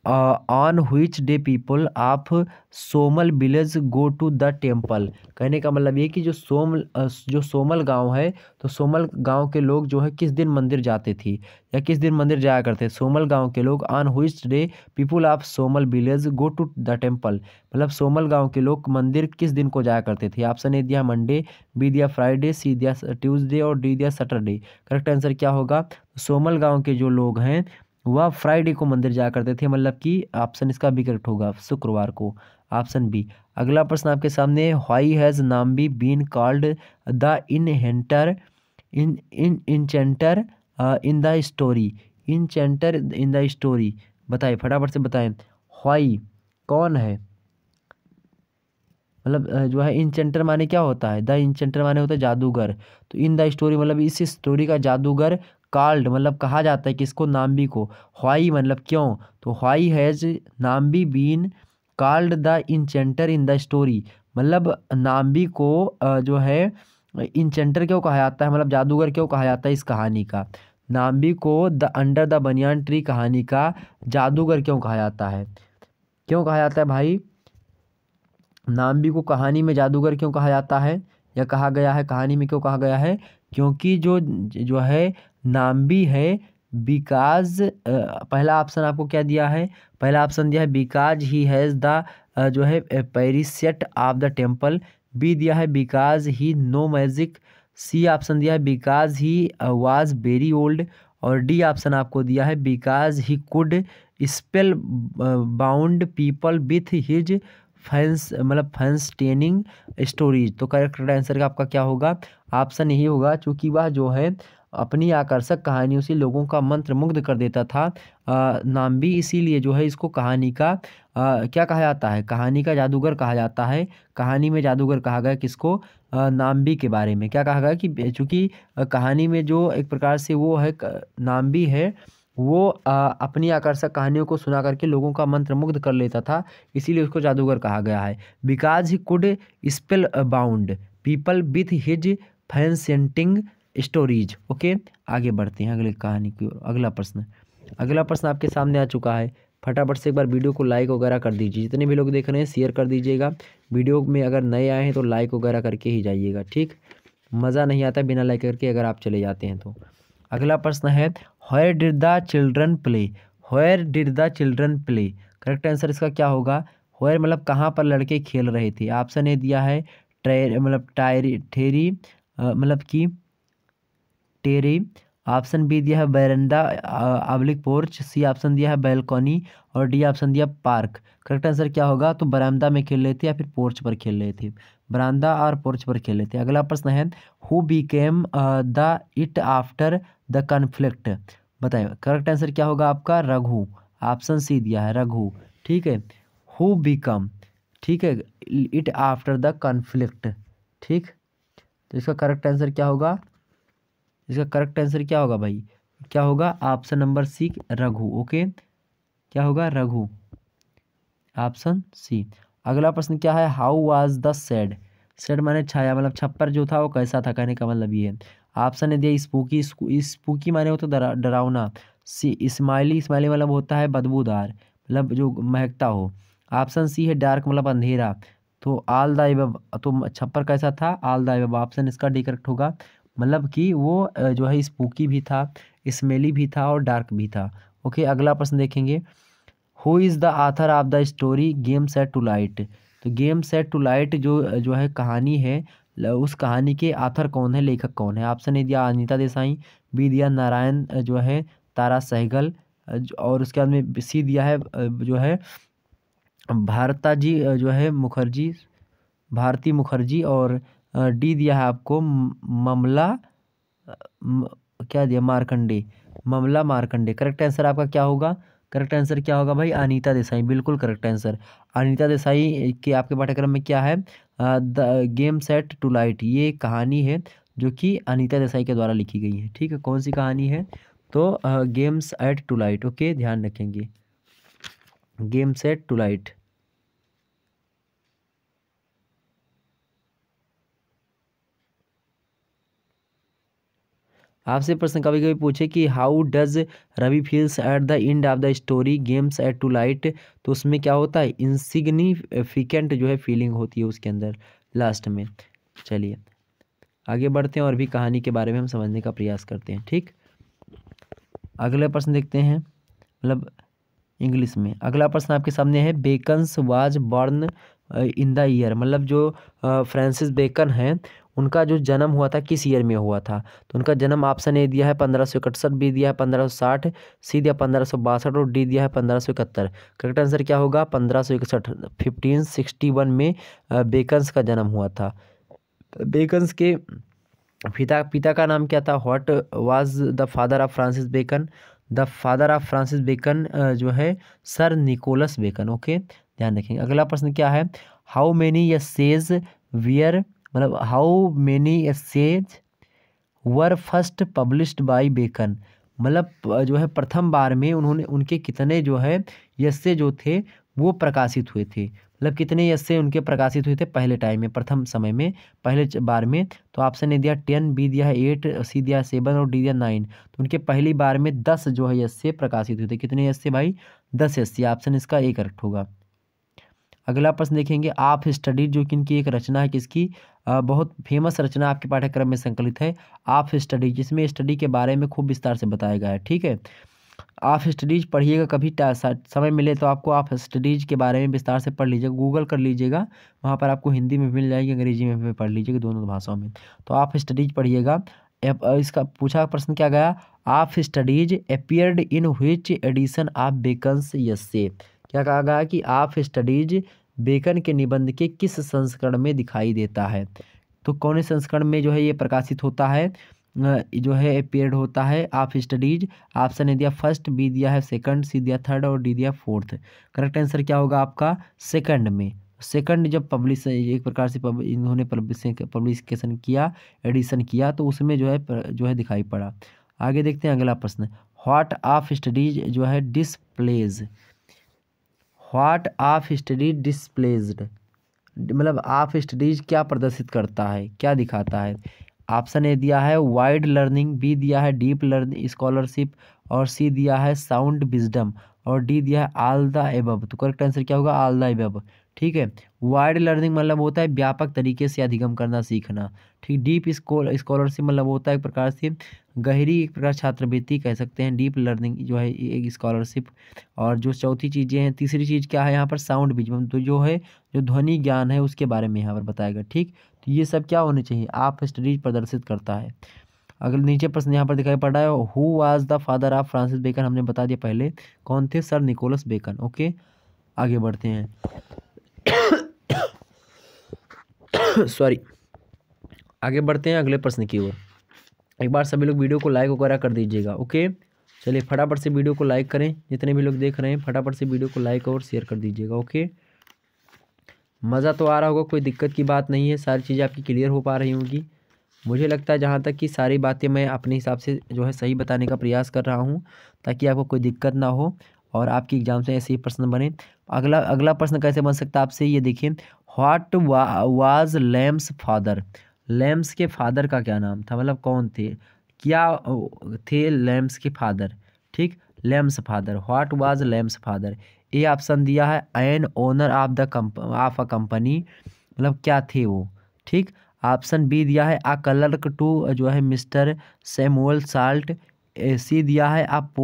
on which day people of Somal village go to the temple कहने का मतलब ये कि जो सोम जो सोमल गांव है तो सोमल गांव के लोग जो है किस दिन मंदिर जाते थे या किस दिन मंदिर जाया करते सोमल गांव के लोग on which day people of Somal village go to the temple मतलब सोमल गांव के लोग मंदिर किस दिन को जाया करते थे ऑप्शन ए दिया मंडे बी दिया फ्राइडे सी दिया ट्यूजडे और डी दिया सैटरडे करेक्ट आंसर क्या होगा सोमल गाँव के जो लोग हैं वह फ्राइडे को मंदिर जाया करते थे मतलब कि ऑप्शन इसका भी करेक्ट होगा शुक्रवार को ऑप्शन बी अगला प्रश्न आपके सामने हाई हैज़ नाम भी been called the enchanter in in enchanter in the story enchanter in the story बताएं फटाफट से बताएं हाई कौन है मतलब जो है इंचेंटर माने क्या होता है द इंचेंटर माने होता है जादूगर तो इन द स्टोरी मतलब इस स्टोरी का जादूगर कॉल्ड मतलब कहा जाता है किसको नाम्बी को हाई मतलब क्यों तो why has Nambi been called the enchanter in the story मतलब नाम्बी को जो है इंचेंटर क्यों कहा जाता है मतलब जादूगर क्यों कहा जाता है इस कहानी का नाम्बी को the under the banyan tree कहानी का जादूगर क्यों कहा जाता है क्यों कहा जाता है भाई नाम्बी को कहानी में जादूगर क्यों कहा जाता है या कहा गया है कहानी में क्यों कहा गया है क्योंकि जो जो है नाम भी है बिकाज पहला ऑप्शन आपको क्या दिया है पहला ऑप्शन दिया है बिकाज ही हैज़ द जो है priest of the temple B दिया है because he know magic C option दिया है because he was very old और डी ऑप्शन आपको दिया है because he could spellbound people with his fans मतलब फैंस टेनिंग स्टोरीज तो करेक्ट आंसर का आपका क्या होगा ऑप्शन यही होगा चूँकि वह जो है अपनी आकर्षक कहानियों से लोगों का मंत्र मुग्ध कर देता था नाम भी इसीलिए जो है इसको कहानी का आ, क्या कहा जाता है कहानी का जादूगर कहा जाता है कहानी में जादूगर कहा गया किसको नाम्बी के बारे में क्या कहा गया कि चूँकि कहानी में जो एक प्रकार से वो है नाम्बी है वो आ, अपनी आकर्षक कहानियों को सुना करके लोगों का मंत्र मुग्ध कर लेता था इसीलिए उसको जादूगर कहा गया है because he could spellbound people with his fascinating stories okay आगे बढ़ते हैं अगले कहानी की ओर अगला प्रश्न अगला प्रश्न आपके सामने आ चुका है फटाफट से एक बार वीडियो को लाइक वगैरह कर दीजिए जितने भी लोग देख रहे हैं शेयर कर दीजिएगा वीडियो में अगर नए आए हैं तो लाइक वगैरह करके ही जाइएगा ठीक मज़ा नहीं आता बिना लाइक करके अगर आप चले जाते हैं तो अगला प्रश्न है where did the children play where did the children play correct answer इसका क्या होगा हॉयर मतलब कहाँ पर लड़के खेल रहे थे ऑप्शन ए दिया है ट्रे मतलब टायरी ठेरी मतलब कि टेरी ऑप्शन बी दिया है बैरंडा अब्लिक पोर्च सी ऑप्शन दिया है बैलकॉनी और डी ऑप्शन दिया पार्क करेक्ट आंसर क्या होगा तो बरामदा में खेल रहे थे या फिर पोर्च पर खेल रहे थे बरामदा और पोर्च पर खेल रहे थे अगला प्रश्न है who became the head after the conflict बताए करेक्ट आंसर क्या होगा आपका रघु ऑप्शन सी दिया है रघु ठीक है हु कम ठीक है इट आफ्टर द कन्फ्लिक्ट ठीक तो इसका करेक्ट आंसर क्या होगा इसका करेक्ट आंसर क्या होगा भाई क्या होगा option number C Raghu okay क्या होगा रघु ऑप्शन सी अगला प्रश्न क्या है how was the shade shade माने छाया मतलब छप्पर जो था वो कैसा था कहने का मतलब ये ऑप्शन ने दिया स्पूकी स्पूकी माने होता तो डरावना सी इस्माइली स्माइली मतलब होता है बदबूदार मतलब जो महकता हो ऑप्शन सी है डार्क मतलब अंधेरा तो आल द तो छप्पर कैसा था आल द ऑप्शन इसका डी करेक्ट होगा मतलब कि वो जो है स्पूकी भी था स्मेली भी था और डार्क भी था ओके अगला प्रश्न देखेंगे who is the author of the story games at twilight तो गेम सेट टू लाइट जो जो है कहानी है उस कहानी के आथर कौन है लेखक कौन है ऑप्शन ए दिया अनिता देसाई बी दिया नारायण जो है तारा सहगल और उसके बाद में सी दिया है जो है भारता जी जो है मुखर्जी भारती मुखर्जी और डी दिया है आपको ममला क्या दिया मारकंडे ममला मारकंडे करेक्ट आंसर आपका क्या होगा करेक्ट आंसर क्या होगा भाई अनीता देसाई बिल्कुल करेक्ट आंसर अनीता देसाई के आपके पाठ्यक्रम में क्या है the games at twilight ये कहानी है जो कि अनीता देसाई के द्वारा लिखी गई है ठीक है कौन सी कहानी है तो games at twilight okay ध्यान रखेंगे गेम्स एट टू लाइट आपसे प्रश्न कभी कभी पूछे कि how does Ravi feels at the end of the story games at twilight तो उसमें क्या होता है इनसिग्निफिकेंट जो है फीलिंग होती है उसके अंदर लास्ट में चलिए आगे बढ़ते हैं और भी कहानी के बारे में हम समझने का प्रयास करते हैं ठीक अगला प्रश्न देखते हैं मतलब इंग्लिश में अगला प्रश्न आपके सामने है Bacon's was born in the year मतलब जो फ्रांसिस uh, बेकन हैं उनका जो जन्म हुआ था किस ईयर में हुआ था तो उनका जन्म ऑप्शन ए दिया है पंद्रह सौ इकसठ बी दिया है पंद्रह सौ साठ सी दिया पंद्रह सौ बासठ और डी दिया है पंद्रह सौ इकहत्तर करेक्ट आंसर क्या होगा पंद्रह सौ इकसठ फिफ्टीन सिक्सटी वन में बेकन्स का जन्म हुआ था बेकन्स के पिता पिता का नाम क्या था what was the father of Francis Bacon the father of Francis Bacon जो है सर निकोलस बेकन ओके ध्यान रखेंगे अगला प्रश्न क्या है हाउ मेनी यसेज वियर मतलब how many essays were first published by Bacon मतलब जो है प्रथम बार में उन्होंने उनके कितने जो है यस्से जो थे वो प्रकाशित हुए थे मतलब कितने यस्से उनके प्रकाशित हुए थे पहले टाइम में प्रथम समय में पहले बार में तो ऑप्शन ने दिया टेन बी दिया है एट सी दिया है सेवन और डी दिया नाइन तो उनके पहली बार में दस जो है यस्से प्रकाशित हुए थे कितने यस्से भाई दस यस्से ऑप्शन इसका ए करेक्ट होगा अगला प्रश्न देखेंगे आप स्टडी जो कि इनकी एक रचना है किसकी बहुत फेमस रचना आपके पाठ्यक्रम में संकलित है आप स्टडी जिसमें स्टडी के बारे में खूब विस्तार से बताया गया है ठीक है आप स्टडीज़ पढ़िएगा कभी समय मिले तो आपको आप स्टडीज़ के बारे में विस्तार से पढ़ लीजिएगा गूगल कर लीजिएगा वहाँ पर आपको हिंदी में मिल जाएगी अंग्रेजी में भी पढ़ लीजिएगा दोनों भाषाओं में तो आप स्टडीज़ पढ़िएगा इसका पूछा प्रश्न क्या गया of studies appeared in which edition of Bacon's essays क्या कहा गया कि आप स्टडीज बेकन के निबंध के किस संस्करण में दिखाई देता है तो कौन संस्करण में जो है ये प्रकाशित होता है जो है पीरियड होता है आप स्टडीज ऑप्शन ने दिया फर्स्ट बी दिया है सेकंड सी दिया थर्ड और डी दिया फोर्थ करेक्ट आंसर क्या होगा आपका सेकंड में सेकंड जब पब्लिश एक प्रकार से पब, इन्होंने पब्लिशन किया एडिशन किया तो उसमें जो है जो है दिखाई पड़ा आगे देखते हैं अगला प्रश्न व्हाट ऑफ स्टडीज जो है displays what of study displayed मतलब ऑफ स्टडीज क्या प्रदर्शित करता है क्या दिखाता है ऑप्शन ए दिया है वाइड लर्निंग बी दिया है डीप लर्निंग स्कॉलरशिप और सी दिया है साउंड विजडम और डी दिया है आल द एबब तो करेक्ट आंसर क्या होगा आल द एबब ठीक है वाइड लर्निंग मतलब होता है व्यापक तरीके से अधिगम करना सीखना ठीक डीप स्कॉलरशिप मतलब होता है एक प्रकार से गहरी एक प्रकार छात्रवृत्ति कह सकते हैं डीप लर्निंग जो है एक स्कॉलरशिप और जो चौथी चीज़ें हैं तीसरी चीज़ क्या है यहाँ पर साउंड बीज तो जो है जो ध्वनि ज्ञान है उसके बारे में यहाँ पर बताएगा ठीक तो ये सब क्या होने चाहिए आप स्टडीज प्रदर्शित करता है अगर नीचे प्रश्न यहाँ पर दिखाई पड़ रहा है who was the father of Francis Bacon हमने बता दिया पहले कौन थे सर निकोलस बेकन ओके आगे बढ़ते हैं सॉरी आगे बढ़ते हैं अगले प्रश्न की ओर एक बार सभी लोग वीडियो को लाइक वगैरह कर दीजिएगा ओके चलिए फटाफट से वीडियो को लाइक करें जितने भी लोग देख रहे हैं फटाफट से वीडियो को लाइक और शेयर कर दीजिएगा ओके मज़ा तो आ रहा होगा कोई दिक्कत की बात नहीं है सारी चीज़ें आपकी क्लियर हो पा रही होंगी मुझे लगता है जहाँ तक कि सारी बातें मैं अपने हिसाब से जो है सही बताने का प्रयास कर रहा हूँ ताकि आपको कोई दिक्कत ना हो और आपके एग्जाम से ऐसे ही प्रश्न बने अगला अगला प्रश्न कैसे बन सकता है आपसे ये देखिए what was Lamb's father Lamb's के फादर का क्या नाम था मतलब कौन थे क्या थे लैम्स के फादर ठीक Lamb's father what was Lamb's father A option दिया है an owner of the comp of a company मतलब क्या थे वो ठीक ऑप्शन बी दिया है आ कलर्क टू जो है मिस्टर सेमुअल साल्ट सी दिया है आप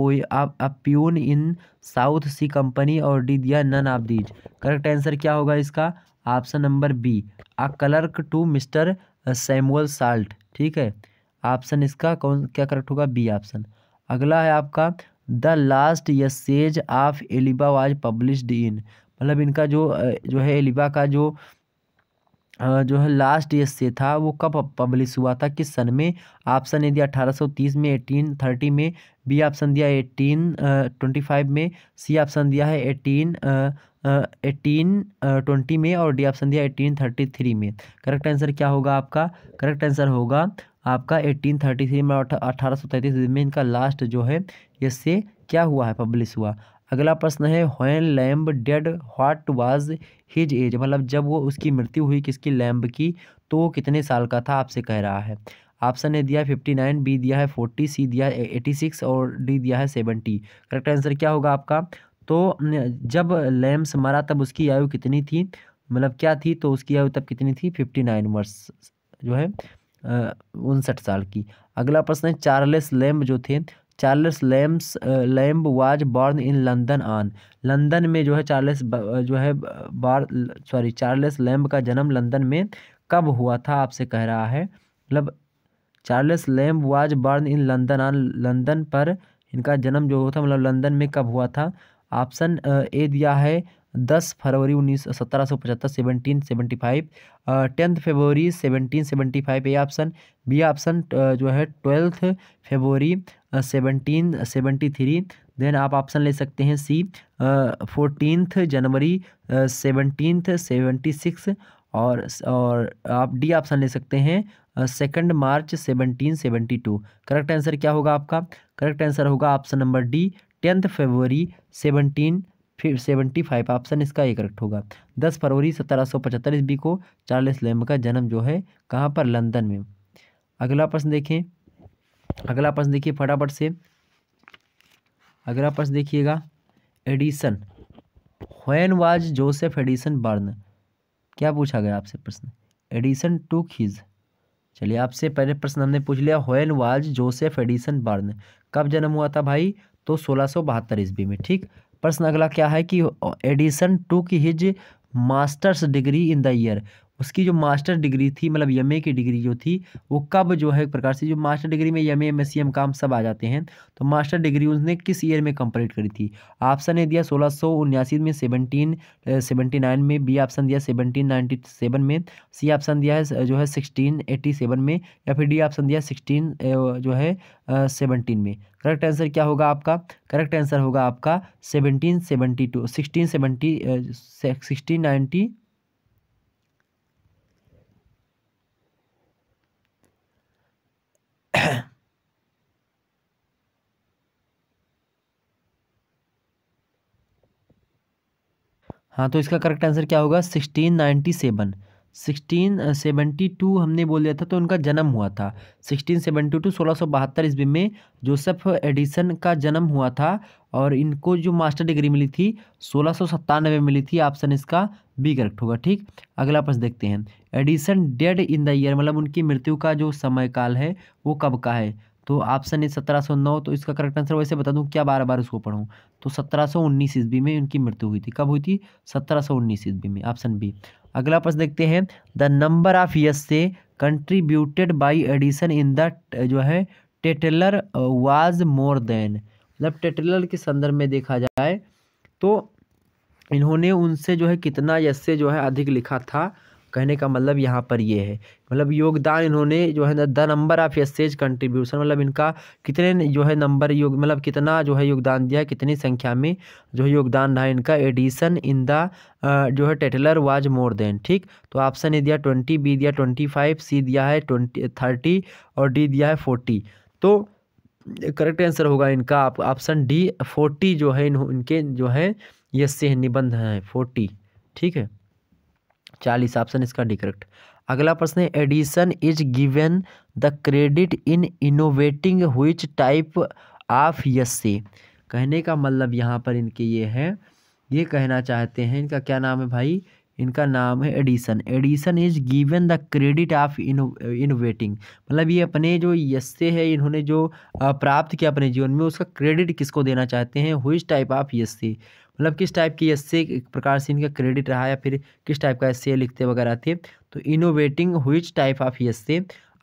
आप peon in South Sea company और डी दिया none of these correct answer क्या होगा इसका option number B a clerk to mister Samuel Salt ठीक है ऑप्शन इसका कौन क्या करेक्ट होगा बी ऑप्शन अगला है आपका the last essays of Elia was published in मतलब इनका जो जो है एलिबा का जो जो है लास्ट ये से था वो कब पब्लिश हुआ था किस सन में ऑप्शन ने दिया 1830 में 1830 में बी ऑप्शन दिया 1825 में सी ऑप्शन दिया है 18 एटीन ट्वेंटी में और डी ऑप्शन दिया एटीन थर्टी थ्री में करेक्ट आंसर क्या होगा आपका करेक्ट आंसर होगा आपका एटीन थर्टी थ्री में अठारह सौ तैंतीस में इनका लास्ट जो है से क्या हुआ है पब्लिश हुआ अगला प्रश्न है when Lamb died what was his age मतलब जब वो उसकी मृत्यु हुई किसकी लैम्ब की तो वो कितने साल का था आपसे कह रहा है ऑप्शन ने दिया फिफ्टी नाइन बी दिया है फोर्टी सी दिया है एटी सिक्स और डी दिया है सेवेंटी करेक्ट आंसर क्या होगा आपका तो जब लैम्स मरा तब उसकी आयु कितनी थी मतलब क्या थी तो उसकी आयु तब कितनी थी फिफ्टी नाइन वर्ष जो है उनसठ साल की अगला प्रश्न है चार्लेस लैम्ब जो थे Charles Lamb's Lamb was born in London on London में जो है चार्ल्स जो है बार सॉरी चार्ल्स लैम्ब का जन्म लंदन में कब हुआ था आपसे कह रहा है मतलब Charles Lamb was born in London on London पर इनका जन्म जो था मतलब लंदन में कब हुआ था ऑप्शन ए दिया है दस फरवरी उन्नीस सत्रह सौ पचहत्तर seventeen seventy five tenth February seventeen seventy five A option B option जो है twelfth February seventeen seventy three then आप ऑप्शन ले सकते हैं C fourteenth January seventeenth seventy six और और आप डी ऑप्शन ले सकते हैं second March seventeen seventy two correct answer क्या होगा आपका करेक्ट आंसर होगा option number D tenth February seventeen फिर सेवेंटी फाइव ऑप्शन इसका ये करेक्ट होगा दस फरवरी सत्रह सौ पचहत्तर ईस्वी को चार्ल्स लेम का जन्म जो है कहाँ पर लंदन में अगला प्रश्न देखें अगला प्रश्न देखिए फटाफट से अगला प्रश्न देखिएगा Addison when was Joseph Addison born क्या पूछा गया आपसे प्रश्न एडिसन टू खीज चलिए आपसे पहले प्रश्न हमने पूछ लिया when was Joseph Addison born कब जन्म हुआ था भाई तो सोलह सौ बहत्तर ईस्वी में ठीक प्रश्न अगला क्या है कि Addison took his master's degree in the year उसकी जो मास्टर डिग्री थी मतलब एम की डिग्री जो थी वो कब जो है एक प्रकार से जो मास्टर डिग्री में एम ए सी एम काम सब आ जाते हैं तो मास्टर डिग्री उसने किस ईयर में कंप्लीट करी थी ऑप्शन ने दिया सोलह सौ उन्यासी में सेवनटीन सेवेंटी नाइन में बी ऑप्शन दिया सेवनटीन नाइन्टी सेवन में सी ऑप्शन दिया है जो है सिक्सटीन एट्टी सेवन में या फिर डी ऑप्शन दिया सिक्सटीन जो है सेवनटीन में करेक्ट आंसर क्या होगा आपका करेक्ट आंसर होगा आपका seventeen seventy two sixteen seventy sixteen ninety हाँ तो इसका करेक्ट आंसर क्या होगा sixteen ninety seven sixteen seventy two हमने बोल दिया था तो उनका जन्म हुआ था सिक्सटीन सेवेंटी टू सोलह सौ बहत्तर ईस्वी में जोसेफ एडिसन का जन्म हुआ था और इनको जो मास्टर डिग्री मिली थी सोलह सौ सत्तानवे मिली थी ऑप्शन इसका बी करेक्ट होगा ठीक अगला प्रश्न देखते हैं Addison died in the year मतलब उनकी मृत्यु का जो समय काल है वो कब का है तो ऑप्शन है सत्रह सौ नौ तो इसका करेक्ट आंसर वैसे बता दूं क्या बार बार उसको पढ़ूं तो सत्रह सौ उन्नीस ईस्वी में उनकी मृत्यु हुई थी कब हुई थी सत्रह सौ उन्नीस ईस्वी में ऑप्शन बी अगला प्रश्न देखते हैं the number of essays contributed by Addison in the जो है टेटलर वाज मोर देन मतलब टेटलर के संदर्भ में देखा जाए तो इन्होंने उनसे जो है कितना यश से जो है अधिक लिखा था कहने का मतलब यहाँ पर ये है मतलब योगदान इन्होंने जो है the number of essays contribution मतलब इनका कितने जो है नंबर योग मतलब कितना जो है योगदान दिया कितनी संख्या में जो है योगदान रहा इनका एडिशन इन द जो है टेटलर वाज मोर देन ठीक तो ऑप्शन ए दिया ट्वेंटी बी दिया ट्वेंटी फाइव सी दिया है ट्वेंटी थर्टी और डी दिया है फोर्टी तो करेक्ट आंसर होगा इनका ऑप्शन डी फोर्टी जो है इन इनके जो है यसे निबंध हैं फोर्टी ठीक है चालीस ऑप्शन इसका डी करेक्ट अगला प्रश्न है Addison is given the credit in innovating which type of essay कहने का मतलब यहाँ पर इनके ये है ये कहना चाहते हैं इनका क्या नाम है भाई इनका नाम है Addison Addison is given the credit of innovating मतलब ये अपने जो यस्से है इन्होंने जो प्राप्त किया अपने जीवन में उसका क्रेडिट किसको देना चाहते हैं हुई टाइप ऑफ यस्से मतलब किस टाइप की एस एक प्रकार से इनका क्रेडिट रहा या फिर किस टाइप का एस लिखते वगैरह थे तो innovating which type of essay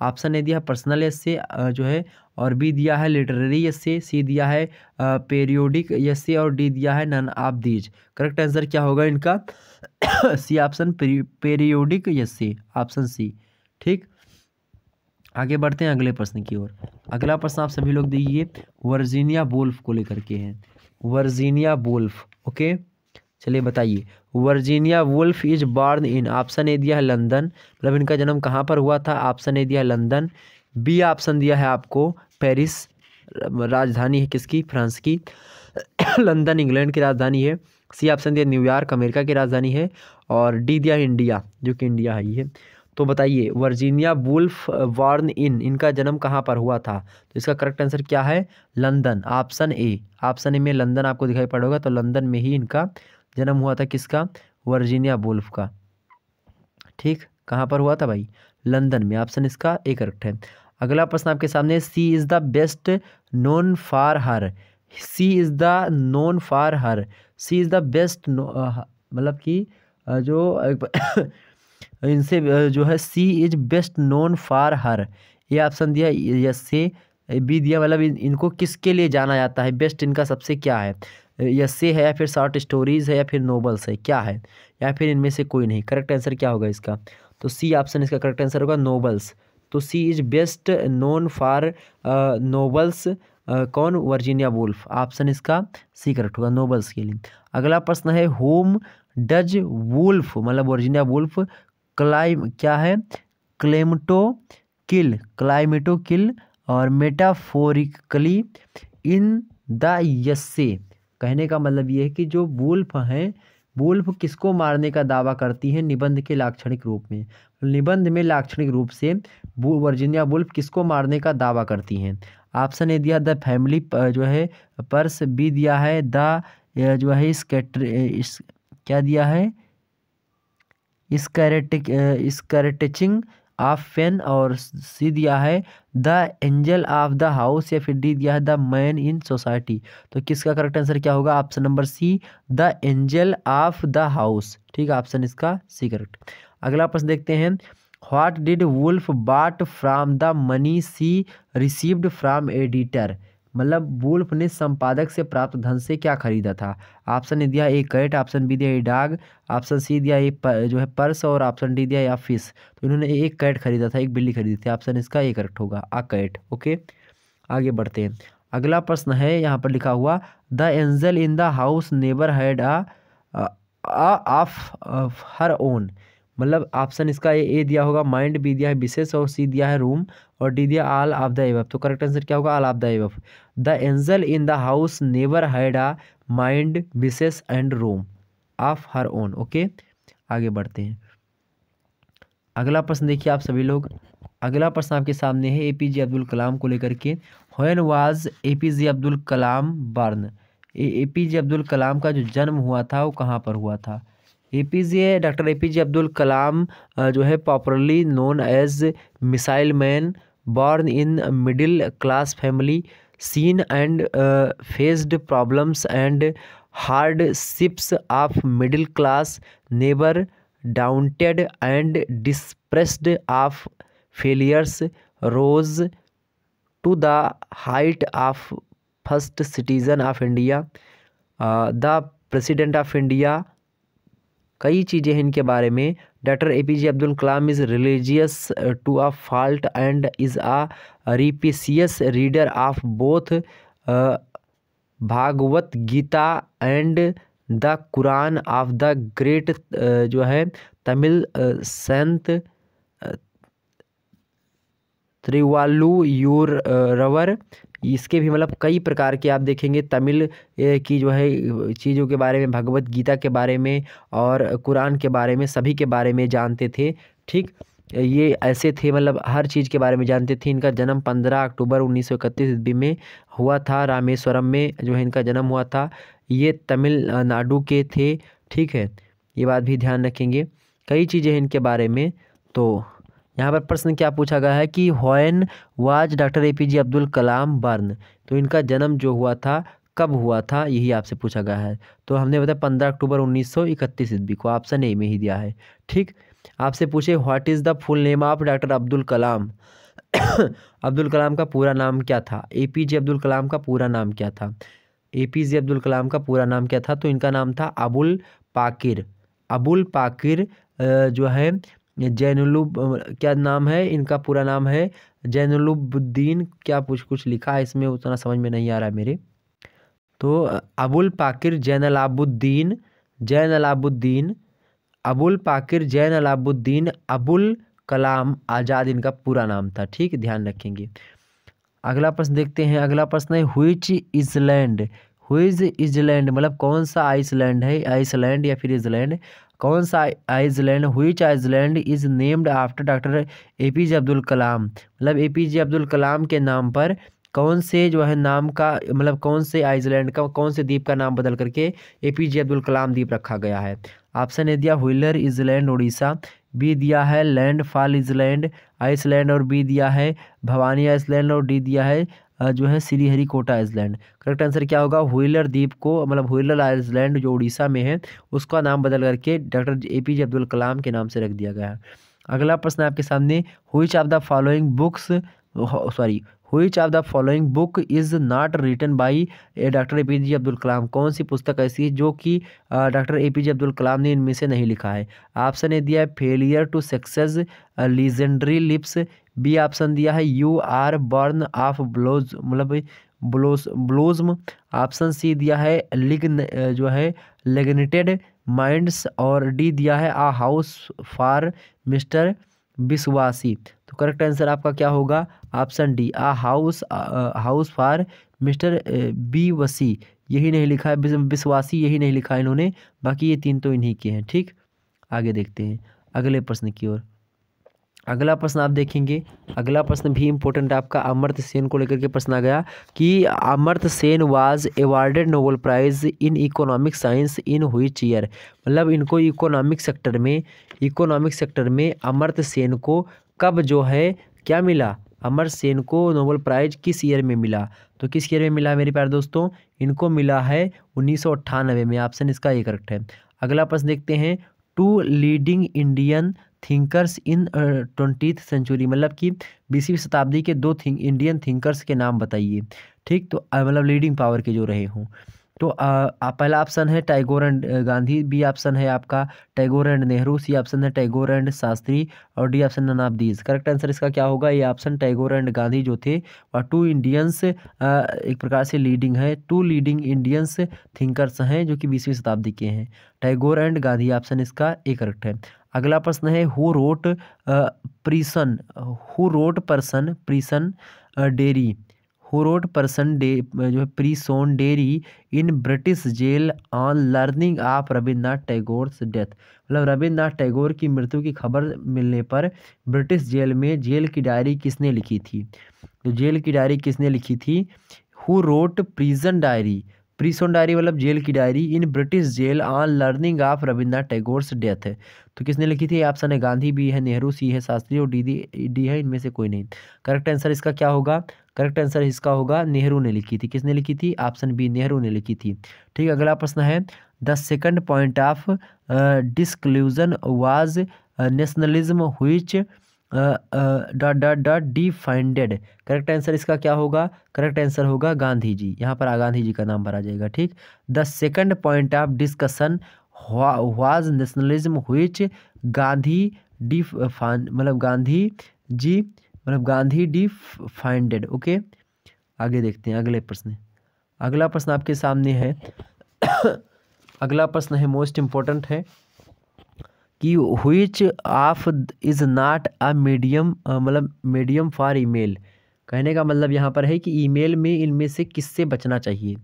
option A दिया पर्सनल एस जो है और बी दिया है लिटरेरी एस सी दिया है पेरियोडिक एस और डी दिया है none of these correct answer क्या होगा इनका C option periodic essay option C ठीक आगे बढ़ते हैं अगले प्रश्न की ओर अगला प्रश्न आप सभी लोग देखिए वर्जीनिया बोल्फ को लेकर के हैं वर्जीनिया बोल्फ ओके चलिए बताइए Virginia Woolf is born in option A दिया है लंदन मतलब इनका जन्म कहाँ पर हुआ था ऑप्शन ए दिया है लंदन बी ऑप्शन दिया है आपको पेरिस राजधानी है किसकी फ्रांस की (coughs) लंदन इंग्लैंड की राजधानी है सी ऑप्शन दिया न्यूयॉर्क अमेरिका की राजधानी है और डी दिया इंडिया जो कि इंडिया है ये तो बताइए वर्जीनिया वुल्फ वार्न इन इनका जन्म कहाँ पर हुआ था तो इसका करेक्ट आंसर क्या है London option A option A में लंदन आपको दिखाई पड़ेगा तो लंदन में ही इनका जन्म हुआ था किसका वर्जीनिया वुल्फ का ठीक कहाँ पर हुआ था भाई लंदन में ऑप्शन इसका ए करेक्ट है अगला प्रश्न आपके सामने she is the best known for her she is the known for her she is the best मतलब कि जो इनसे जो है she is best known for her ये ऑप्शन दिया यस से बी दिया मतलब इन, इनको किसके लिए जाना जाता है बेस्ट इनका सबसे क्या है यस से है या फिर शॉर्ट स्टोरीज है या फिर नोबल्स है क्या है या फिर इनमें से कोई नहीं करेक्ट आंसर क्या होगा इसका तो सी ऑप्शन इसका करेक्ट आंसर होगा नोबल्स तो she is best known for novels कौन वर्जीनिया वुल्फ ऑप्शन इसका सी करेक्ट होगा नोबल्स के लिए अगला प्रश्न है होम डज वुल्फ मतलब वर्जीनिया वुल्फ क्लाइम क्या है क्लेमटो किल क्लाइमेटो किल और मेटाफोरिकली इन द यस्से कहने का मतलब ये है कि जो वुल्फ हैं वुल्फ किसको मारने का दावा करती है निबंध के लाक्षणिक रूप में निबंध में लाक्षणिक रूप से वर्जिनिया वुल्फ किसको मारने का दावा करती हैं ऑप्शन ए दिया द फैमिली जो है पर्स बी दिया है द जो है स्केटर क्या दिया है स्कैरटिक स्कैरटिचिंग ऑफ पेन और सी दिया है the angel of the house या फिर डी दिया है द मैन इन सोसाइटी तो किसका करेक्ट आंसर क्या होगा option number C the angel of the house ठीक है ऑप्शन इसका सी करेक्ट अगला प्रश्न देखते हैं what did Woolf bought from the money she received from editor मतलब वुल्फ ने संपादक से प्राप्त धन से क्या खरीदा था ऑप्शन ने दिया ए कैट ऑप्शन बी दिया ए डाग ऑप्शन सी दिया ए जो है पर्स और ऑप्शन डी दिया या फिश तो इन्होंने एक कैट खरीदा था एक बिल्ली खरीदी थी ऑप्शन इसका ए करेक्ट होगा आ कैट ओके आगे बढ़ते हैं अगला प्रश्न है यहाँ पर लिखा हुआ the angel in the house never had a of her own मतलब ऑप्शन इसका ए दिया होगा माइंड बी दिया है विशेष और सी दिया है रूम और डी दिया आल ऑफ द एवफ तो करेक्ट आंसर क्या होगा आल ऑफ द एवफ the angel in the house never had a mind wishes and room of her own okay आगे बढ़ते हैं अगला प्रश्न देखिए आप सभी लोग अगला प्रश्न आपके सामने है ए पी जे अब्दुल कलाम को लेकर के when was A P J Abdul Kalam born A P J Abdul Kalam का जो जन्म हुआ था वो कहाँ पर हुआ था A P J doctor A P J Abdul Kalam जो है popularly known as missile man born in middle class family seen and faced problems and hardships of middle class never daunted and depressed of failures rose to the height of first citizen of India the president of India कई चीज़ें हैं इनके बारे में doctor A P J Abdul Kalam is religious to a fault and is a voracious reader of both Bhagavad Gita and the Quran of the great जो है तमिल संत your रवर इसके भी मतलब कई प्रकार के आप देखेंगे तमिल की जो है चीज़ों के बारे में भगवत गीता के बारे में और कुरान के बारे में सभी के बारे में जानते थे ठीक ये ऐसे थे मतलब हर चीज़ के बारे में जानते थे इनका जन्म पंद्रह अक्टूबर उन्नीस सौ इकतीस ईस्वी में हुआ था रामेश्वरम में जो है इनका जन्म हुआ था ये तमिलनाडु के थे ठीक है ये बात भी ध्यान रखेंगे कई चीज़ें हैं इनके बारे में तो यहाँ पर प्रश्न क्या पूछा गया है कि when was doctor A P J Abdul Kalam born तो इनका जन्म जो हुआ था कब हुआ था यही आपसे पूछा गया है तो हमने बताया पंद्रह अक्टूबर उन्नीस सौ इकतीस ईस्वी को ऑप्शन ए में ही दिया है ठीक आपसे पूछे what is the full name of doctor Abdul Kalam Abdul Kalam का पूरा नाम क्या था A P J Abdul Kalam का पूरा नाम क्या था A P J Abdul Kalam का पूरा नाम क्या था तो इनका नाम था अबुल पाकिर अबुल पाकिर जो है जैनुलुब क्या नाम है इनका पूरा नाम है जैनुलुबुद्दीन क्या कुछ कुछ लिखा है इसमें उतना समझ में नहीं आ रहा है मेरे तो अबुल पाकिर जैन अलाबुद्दीन जैन अलाबुद्दीन अबुल पाकिर जैन अलाबुद्दीन अबुल कलाम आज़ाद इनका पूरा नाम था ठीक ध्यान रखेंगे अगला प्रश्न देखते हैं अगला प्रश्न है हुइच इजलैंड हुइज इजलैंड मतलब कौन सा आइसलैंड है आइसलैंड या फिर इजलैंड कौन सा island which island is named after doctor A P J Abdul Kalam मतलब A P J Abdul Kalam के नाम पर कौन से जो है नाम का मतलब कौन से आइसलैंड का कौन से द्वीप का नाम बदल करके ए पी जे अब्दुल कलाम द्वीप रखा गया है ऑप्शन ए दिया व्हीलर इजलैंड उड़ीसा बी दिया है लैंड फॉल इजलैंड आइसलैंड और बी दिया है भवानी आइसलैंड और डी दिया है जो है कोटा आइसलैंड करेक्ट आंसर क्या होगा हुईलर द्वीप को मतलब हुईलर आइसलैंड जो उड़ीसा में है उसका नाम बदल करके doctor A P J Abdul Kalam के नाम से रख दिया गया है अगला प्रश्न आपके सामने which of the following books sorry which of the following book is not written by doctor A P J Abdul Kalam कौन सी पुस्तक ऐसी है जो कि doctor A P J Abdul Kalam ने इनमें से नहीं लिखा है ऑप्शन ए दिया है failure to success legendary lips B option दिया है you are born of blows मतलब ब्लोज ब्लोजम ऑप्शन सी दिया है लिग्न eh, जो है लेगनेटेड माइंड्स और डी दिया है आ हाउस फॉर मिस्टर विश्वासी तो करेक्ट आंसर आपका क्या होगा option D a house house for mister Biswas यही नहीं लिखा है विश्वासी यही नहीं लिखा है इन्होंने बाकी ये तीन तो इन्हीं के हैं ठीक आगे देखते हैं अगले प्रश्न की ओर अगला प्रश्न आप देखेंगे अगला प्रश्न भी इम्पोर्टेंट आपका अमर्त सेन को लेकर के प्रश्न आ गया कि Amartya Sen was awarded Nobel prize in economic science in which year मतलब इनको इकोनॉमिक सेक्टर में इकोनॉमिक सेक्टर में अमर्त सेन को कब जो है क्या मिला अमर सेन को नोबल प्राइज़ किस ईयर में मिला तो किस ईयर में मिला मेरे प्यार दोस्तों इनको मिला है उन्नीस में ऑप्शन इसका ये करेक्ट है अगला प्रश्न देखते हैं two leading Indian thinkers in twenty century मतलब कि बीसवीं शताब्दी के दो थिंक इंडियन थिंकर्स के नाम बताइए ठीक तो मतलब लीडिंग पावर के जो रहे हों तो आप पहला ऑप्शन है Tagore and Gandhi B option है आपका Tagore and Nehru C option है टैगोर एंड शास्त्री और D option none of these correct answer इसका क्या होगा ये ऑप्शन टैगोर एंड गांधी जो थे वह टू इंडियंस एक प्रकार से लीडिंग है टू लीडिंग इंडियंस थिंकर्स हैं जो कि बीसवीं शताब्दी के हैं टैगोर एंड गांधी ऑप्शन इसका ए करेक्ट है अगला प्रश्न है who wrote prison who wrote person prison diary who wrote person डे जो है prison diary in British jail on learning of Rabindranath Tagore death मतलब रविन्द्रनाथ टैगोर की मृत्यु की खबर मिलने पर ब्रिटिश जेल में जेल की डायरी किसने लिखी थी तो जेल की डायरी किसने लिखी थी who wrote prison diary prison diary मतलब जेल की diary in British jail on learning of Rabindranath Tagore's death है तो किसने लिखी थी ऑप्शन है गांधी भी है नेहरू सी है शास्त्री और डी डी डी है इनमें से कोई नहीं करेक्ट आंसर इसका क्या होगा करेक्ट आंसर इसका होगा नेहरू ने लिखी थी किसने लिखी थी ऑप्शन बी नेहरू ने लिखी थी ठीक है अगला प्रश्न है the second point of discussion was nationalism which dot dot dot defined correct answer इसका क्या होगा करेक्ट आंसर होगा गांधी जी यहाँ पर गांधी जी का नाम भरा जाएगा ठीक the second point of discussion was nationalism which Gandhi D मतलब गांधी जी मतलब गांधी डी फाइंडेड ओके आगे देखते हैं अगले प्रश्न अगला प्रश्न आपके सामने है (coughs) अगला प्रश्न है मोस्ट इम्पोर्टेंट है कि which of is not a medium मतलब मीडियम फॉर ईमेल कहने का मतलब यहाँ पर है कि ईमेल में इनमें से किससे बचना चाहिए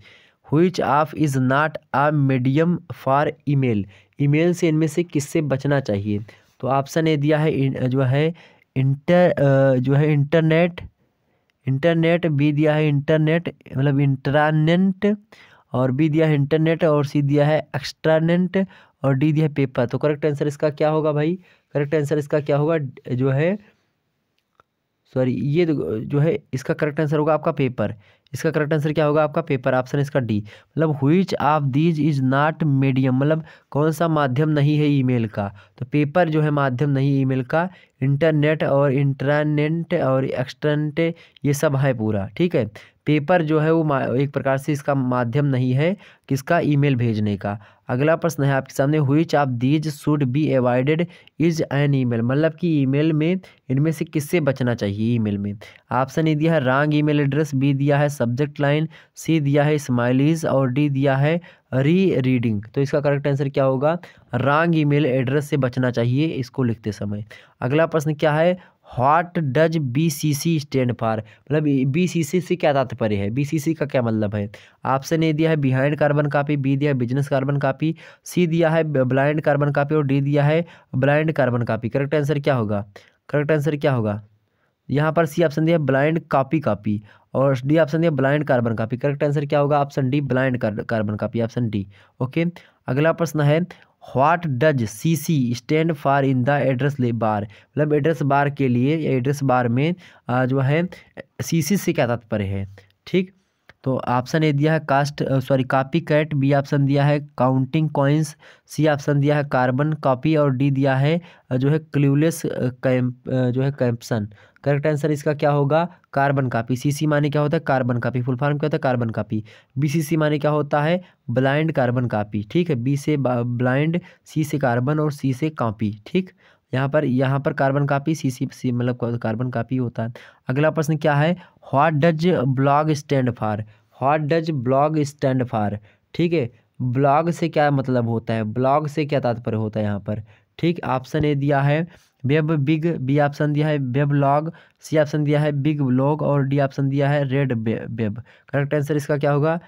which of is not a medium for email email से इनमें से किससे बचना चाहिए तो ऑप्शन ए दिया है जो है इंटर जो है इंटरनेट इंटरनेट बी दिया है इंटरनेट मतलब इंटरानेंट और बी दिया है इंटरनेट और सी दिया है एक्स्ट्रानेंट और डी दिया है पेपर तो करेक्ट आंसर इसका क्या होगा भाई करेक्ट आंसर इसका क्या होगा जो है सॉरी ये जो है इसका करेक्ट आंसर होगा आपका पेपर इसका करेक्ट आंसर क्या होगा आपका पेपर ऑप्शन इसका डी मतलब which of these is not medium मतलब कौन सा माध्यम नहीं है ईमेल का तो पेपर जो है माध्यम नहीं ईमेल का इंटरनेट और इंटरनेट और एक्सटर्नेट ये सब है पूरा ठीक है पेपर जो है वो एक प्रकार से इसका माध्यम नहीं है किसका ईमेल भेजने का अगला प्रश्न है आपके सामने which of these should be avoided is an email मतलब कि ईमेल में इनमें से किससे बचना चाहिए ईमेल में ऑप्शन ए दिया है रॉन्ग ईमेल एड्रेस बी दिया है सब्जेक्ट लाइन सी दिया है स्माइलीज और डी दिया है री रीडिंग तो इसका करेक्ट आंसर क्या होगा रॉन्ग ईमेल एड्रेस से बचना चाहिए इसको लिखते समय अगला प्रश्न क्या है what does B C C stand for मतलब बी सी सी से क्या तात्पर्य है बी सी सी का क्या मतलब है आपसे ने दिया है बिहाइंड कार्बन कापी बी दिया है बिजनेस कार्बन कापी सी दिया है ब्लाइंड कार्बन कापी और डी दिया है blind carbon copy correct answer क्या होगा करेक्ट आंसर क्या होगा यहाँ पर सी ऑप्शन दिया ब्लाइंड कापी कापी और डी ऑप्शन दिया blind carbon copy correct answer क्या होगा option D blind carbon copy option D okay अगला प्रश्न है what does C C stand for in the address bar मतलब एड्रेस बार के लिए या एड्रेस बार में जो है सी सी से क्या तात्पर्य है ठीक तो ऑप्शन ए दिया है cast sorry copy cat B option दिया है काउंटिंग कॉइन्स सी ऑप्शन दिया है कार्बन कॉपी और डी दिया है जो है क्ल्यूलेस कैम जो है कैम्पसन करेक्ट आंसर इसका क्या होगा कार्बन कापी सी सी माने क्या होता है कार्बन कापी फुल फॉर्म क्या होता है कार्बन कापी सी माने क्या होता है ब्लाइंड कार्बन कापी ठीक है बी से ब्लाइंड सी से कार्बन और सी से कापी ठीक यहाँ पर यहाँ पर कार्बन कापी सी सी सी मतलब कार्बन कापी होता है अगला प्रश्न क्या है what does blog stand for what does blog stand for ठीक है ब्लॉग से क्या मतलब होता है ब्लॉग से क्या तात्पर्य होता है यहाँ पर ठीक ऑप्शन ए दिया है वेब बिग बी ऑप्शन दिया है वेब लॉग सी ऑप्शन दिया है बिग ब्लॉग और डी ऑप्शन दिया है रेड वेब करेक्ट आंसर इसका क्या होगा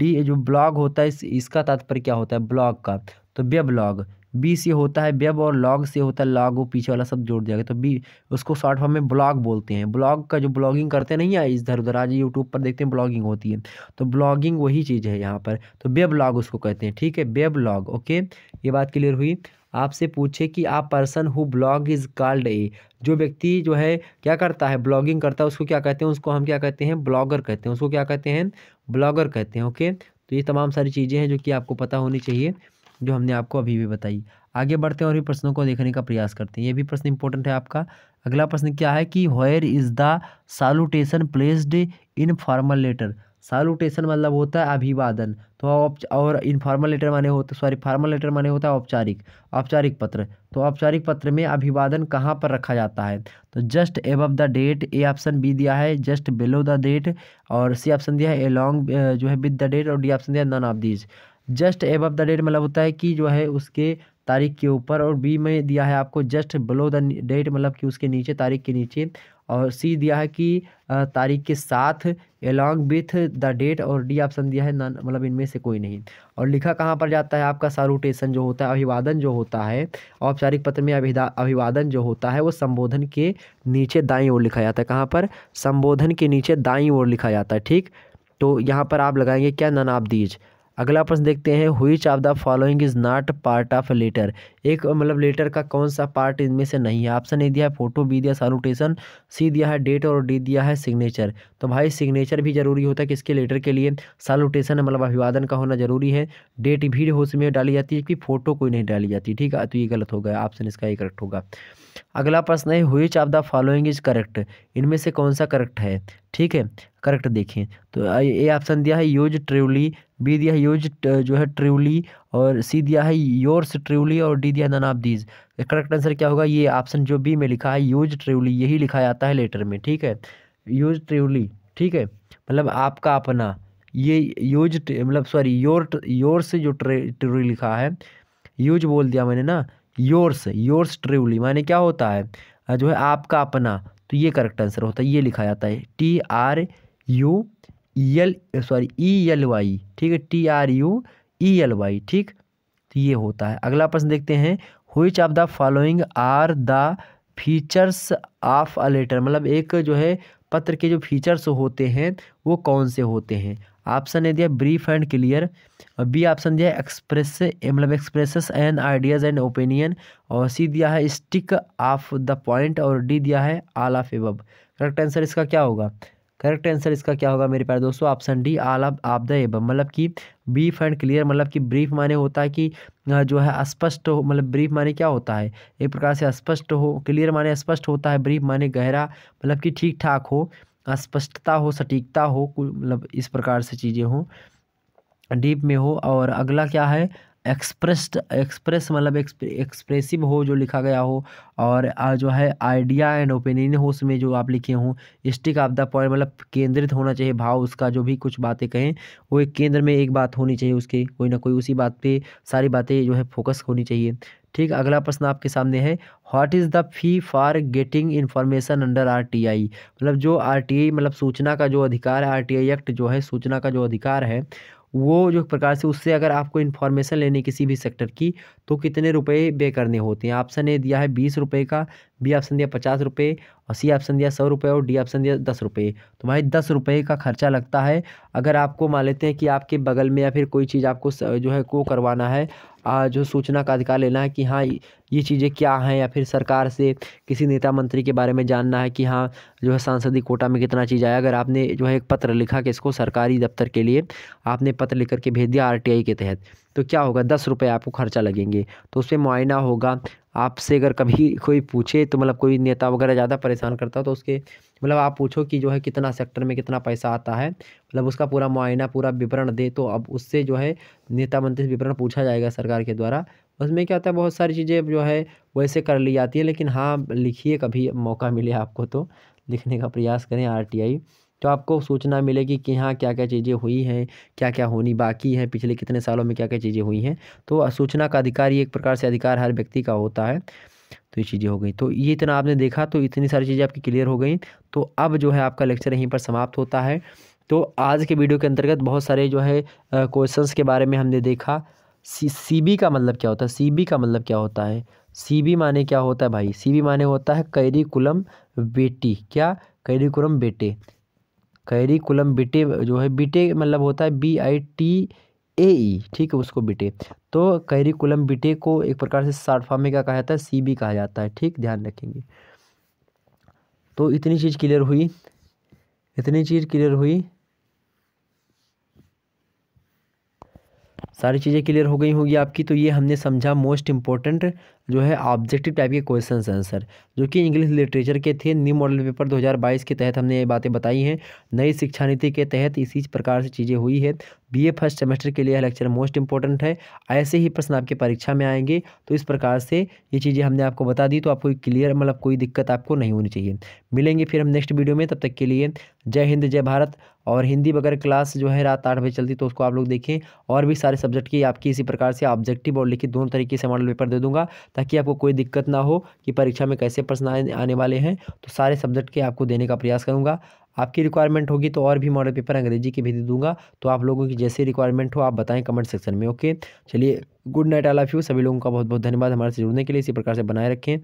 डी जो ब्लॉग होता है इस, इसका तात्पर्य क्या होता है ब्लॉग का तो वेब लॉग बी से होता है वेब और लॉग से होता है लॉग वो पीछे वाला सब जोड़ दिया गया तो बी उसको शॉर्ट फॉर्म में ब्लॉग बोलते हैं ब्लॉग का जो ब्लॉगिंग करते नहीं है इधर उधर आज यूट्यूब पर देखते हैं ब्लॉगिंग होती है तो ब्लॉगिंग वही चीज़ है यहाँ पर तो वेब लॉग उसको कहते हैं ठीक है वेब लॉग ओके ये बात क्लियर हुई आपसे पूछे कि आप person who blog is called a जो व्यक्ति जो है क्या करता है ब्लॉगिंग करता है उसको क्या कहते हैं उसको हम क्या कहते हैं ब्लॉगर कहते हैं उसको क्या कहते हैं ब्लॉगर कहते हैं ओके तो ये तमाम सारी चीज़ें हैं जो कि आपको पता होनी चाहिए जो हमने आपको अभी भी बताई आगे बढ़ते हैं और भी प्रश्नों को देखने का प्रयास करते हैं ये भी प्रश्न इंपॉर्टेंट है आपका अगला प्रश्न क्या है कि where is the salutation placed in formal letter salutation मतलब होता है अभिवादन तो और इनफॉर्मल लेटर माने होते सॉरी फॉर्मल लेटर माने होता है औपचारिक औपचारिक पत्र तो औपचारिक पत्र में अभिवादन कहाँ पर रखा जाता है तो just above the date A option B दिया है जस्ट बिलो द डेट और सी ऑप्शन दिया है एलोंग जो है विद द डेट और डी ऑप्शन दिया none of these just above the date मतलब होता है कि जो है उसके तारीख के ऊपर और बी में दिया है आपको जस्ट बिलो द डेट मतलब कि उसके नीचे तारीख के नीचे और सी दिया है कि तारीख के साथ एलॉन्ग विथ द डेट और डी ऑप्शन दिया है नन मतलब इनमें से कोई नहीं और लिखा कहाँ पर जाता है आपका सारूटेशन जो होता है अभिवादन जो होता है औपचारिक पत्र में अभिदा अभिवादन जो होता है वो संबोधन के नीचे दाई ओर लिखा जाता है कहाँ पर संबोधन के नीचे दाई ओर लिखा जाता है ठीक तो यहाँ पर आप लगाएंगे क्या नन दीज अगला प्रश्न देखते हैं which of the following is not part of letter एक मतलब लेटर का कौन सा पार्ट इनमें से नहीं है ऑप्शन ए दिया है फोटो बी दिया सालूटेशन सी दिया है डेट और डी दिया है सिग्नेचर तो भाई सिग्नेचर भी जरूरी होता है किसके लेटर के लिए सैलूटेशन मतलब अभिवादन का होना जरूरी है डेट भी उसमें डाली जाती है कि फ़ोटो कोई नहीं डाली जाती ठीक है तो ये गलत होगा ऑप्शन इसका ये करेक्ट होगा अगला प्रश्न है which of the following is correct इनमें से कौन सा करेक्ट है ठीक है करेक्ट देखें तो ये ऑप्शन दिया है यूज ट्रूली बी दिया है यूज जो है ट्रूली और सी दिया है योर्स ट्रूली और डी दिया none of these correct answer क्या होगा ये ऑप्शन जो बी में लिखा है यूज ट्रूली यही लिखा जाता है लेटर में ठीक है यूज ट्रूली ठीक है मतलब आपका अपना ये यूज मतलब सॉरी योर योर्स जो ट्रूली लिखा है यूज बोल दिया मैंने ना योर्स योर्स ट्रूली माने क्या होता है जो है आपका अपना तो ये करेक्ट आंसर होता है ये लिखा जाता है T R U E L sorry E L Y ठीक है T R U E L Y ठीक तो ये होता है अगला प्रश्न देखते हैं which of the following are the features of a letter मतलब एक जो है पत्र के जो फीचर्स होते हैं वो कौन से होते हैं ऑप्शन ने दिया ब्रीफ एंड क्लियर और बी ऑप्शन दिया एक्सप्रेस मतलब expresses and ideas and opinion और सी दिया है स्टिक ऑफ द पॉइंट और डी दिया है आल ऑफ करेक्ट आंसर इसका क्या होगा करेक्ट आंसर इसका क्या होगा मेरे प्यारे दोस्तों ऑप्शन डी आल आलाप द एब मतलब कि ब्रीफ एंड क्लियर मतलब कि ब्रीफ माने होता है कि जो है स्पष्ट हो मतलब ब्रीफ माने क्या होता है एक प्रकार से स्पष्ट हो क्लियर माने स्पष्ट होता है ब्रीफ माने गहरा मतलब कि ठीक ठाक हो स्पष्टता हो सटीकता हो मतलब इस प्रकार से चीज़ें हों डीप में हो और अगला क्या है एक्सप्रेस्ड एक्सप्रेस मतलब एक्सप्रेसिव हो जो लिखा गया हो और जो है आइडिया एंड ओपिनियन हो उसमें जो आप लिखे हों स्टिक ऑफ द पॉइंट मतलब केंद्रित होना चाहिए भाव उसका जो भी कुछ बातें कहें वो एक केंद्र में एक बात होनी चाहिए उसके कोई ना कोई उसी बात पे सारी बातें जो है फोकस होनी चाहिए ठीक अगला प्रश्न आपके सामने है what is the fee for getting information under RTI मतलब जो आरटीआई मतलब सूचना का जो अधिकार है आरटीआई एक्ट जो है सूचना का जो अधिकार है वो जो प्रकार से उससे अगर आपको इन्फॉर्मेशन लेनी किसी भी सेक्टर की तो कितने रुपए बे करने होते हैं ऑप्शन ए दिया है बीस रुपये का बी ऑप्शन दिया पचास रुपये और सी ऑप्शन दिया सौ रुपये और डी ऑप्शन दिया दस रुपये तो भाई दस रुपये का खर्चा लगता है अगर आपको मान लेते हैं कि आपके बगल में या फिर कोई चीज़ आपको जो है को करवाना है जो सूचना का अधिकार लेना है कि हाँ ये चीज़ें क्या हैं या फिर सरकार से किसी नेता मंत्री के बारे में जानना है कि हाँ जो है सांसदीय कोटा में कितना चीज़ आया अगर आपने जो है एक पत्र लिखा कि इसको सरकारी दफ्तर के लिए आपने पत्र लिख करके भेज दिया आर के तहत तो क्या होगा दस रुपये आपको खर्चा लगेंगे तो पर मुआयना होगा आपसे अगर कभी कोई पूछे तो मतलब कोई नेता वगैरह ज़्यादा परेशान करता हो तो उसके मतलब आप पूछो कि जो है कितना सेक्टर में कितना पैसा आता है मतलब उसका पूरा मुआयना पूरा विवरण दे तो अब उससे जो है नेता मंत्री से विवरण पूछा जाएगा सरकार के द्वारा उसमें क्या होता है बहुत सारी चीज़ें जो है वैसे कर ली जाती है लेकिन हाँ लिखिए कभी मौका मिले आपको तो लिखने का प्रयास करें आर तो आपको सूचना मिलेगी कि हाँ क्या क्या चीज़ें हुई हैं क्या क्या होनी बाकी है पिछले कितने सालों में क्या क्या चीज़ें हुई हैं तो सूचना का अधिकार ये एक प्रकार से अधिकार हर व्यक्ति का होता है तो ये चीज़ें हो गई तो ये इतना आपने देखा तो इतनी सारी चीज़ें आपकी क्लियर हो गई तो अब जो है आपका लेक्चर यहीं पर समाप्त होता है तो आज के वीडियो के अंतर्गत बहुत सारे जो है क्वेश्चंस के बारे में हमने देखा सी सी का मतलब क्या होता है सीबी का मतलब क्या होता है सीबी माने क्या होता है भाई सीबी माने होता है कैरिकुलम बेटी क्या कैरिकुलम बेटे कैरिकुलम बिटे जो है बिटे मतलब होता है बी आई टी ए ई ठीक है उसको बिटे तो कैरिकुलम बिटे को एक प्रकार से शार्ट फॉर्म में क्या कहा जाता है सी बी कहा जाता है ठीक ध्यान रखेंगे तो इतनी चीज़ क्लियर हुई इतनी चीज़ क्लियर हुई सारी चीज़ें क्लियर हो गई होगी आपकी तो ये हमने समझा मोस्ट इंपॉर्टेंट जो है ऑब्जेक्टिव टाइप के क्वेश्चन आंसर जो कि इंग्लिश लिटरेचर के थे न्यू मॉडल पेपर 2022 के तहत हमने ये बातें बताई हैं नई शिक्षा नीति के तहत इसी प्रकार से चीज़ें हुई है बीए फर्स्ट सेमेस्टर के लिए लेक्चर मोस्ट इंपॉर्टेंट है ऐसे ही प्रश्न आपके परीक्षा में आएंगे तो इस प्रकार से ये चीज़ें हमने आपको बता दी तो आपको क्लियर मतलब कोई दिक्कत आपको नहीं होनी चाहिए मिलेंगे फिर हम नेक्स्ट वीडियो में तब तक के लिए जय हिंद जय भारत और हिंदी वगैरह क्लास जो है रात आठ बजे चलती तो उसको आप लोग देखें और भी सारे सब्जेक्ट की आपकी इसी प्रकार से ऑब्जेक्टिव और लिखित दोनों तरीके से मॉडल पेपर दे दूंगा ताकि आपको कोई दिक्कत ना हो कि परीक्षा में कैसे प्रश्न आने वाले हैं तो सारे सब्जेक्ट के आपको देने का प्रयास करूँगा आपकी रिक्वायरमेंट होगी तो और भी मॉडल पेपर अंग्रेजी के भी दे दूंगा तो आप लोगों की जैसी रिक्वायरमेंट हो आप बताएं कमेंट सेक्शन में ओके चलिए good night all of you सभी लोगों का बहुत बहुत धन्यवाद हमारे से जुड़ने के लिए इसी प्रकार से बनाए रखें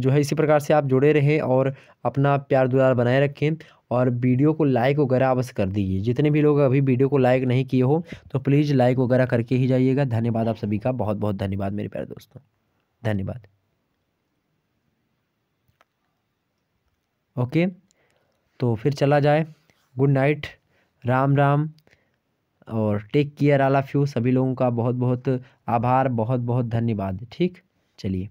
जो है इसी प्रकार से आप जुड़े रहें और अपना प्यार दुलार बनाए रखें और वीडियो को लाइक वगैरह अवश्य कर दीजिए जितने भी लोग अभी वीडियो को लाइक नहीं किए हो तो प्लीज़ लाइक वगैरह करके ही जाइएगा धन्यवाद आप सभी का बहुत बहुत धन्यवाद मेरे प्यारे दोस्तों धन्यवाद ओके तो फिर चला जाए गुड नाइट राम राम और take care all of you सभी लोगों का बहुत बहुत आभार बहुत बहुत धन्यवाद ठीक चलिए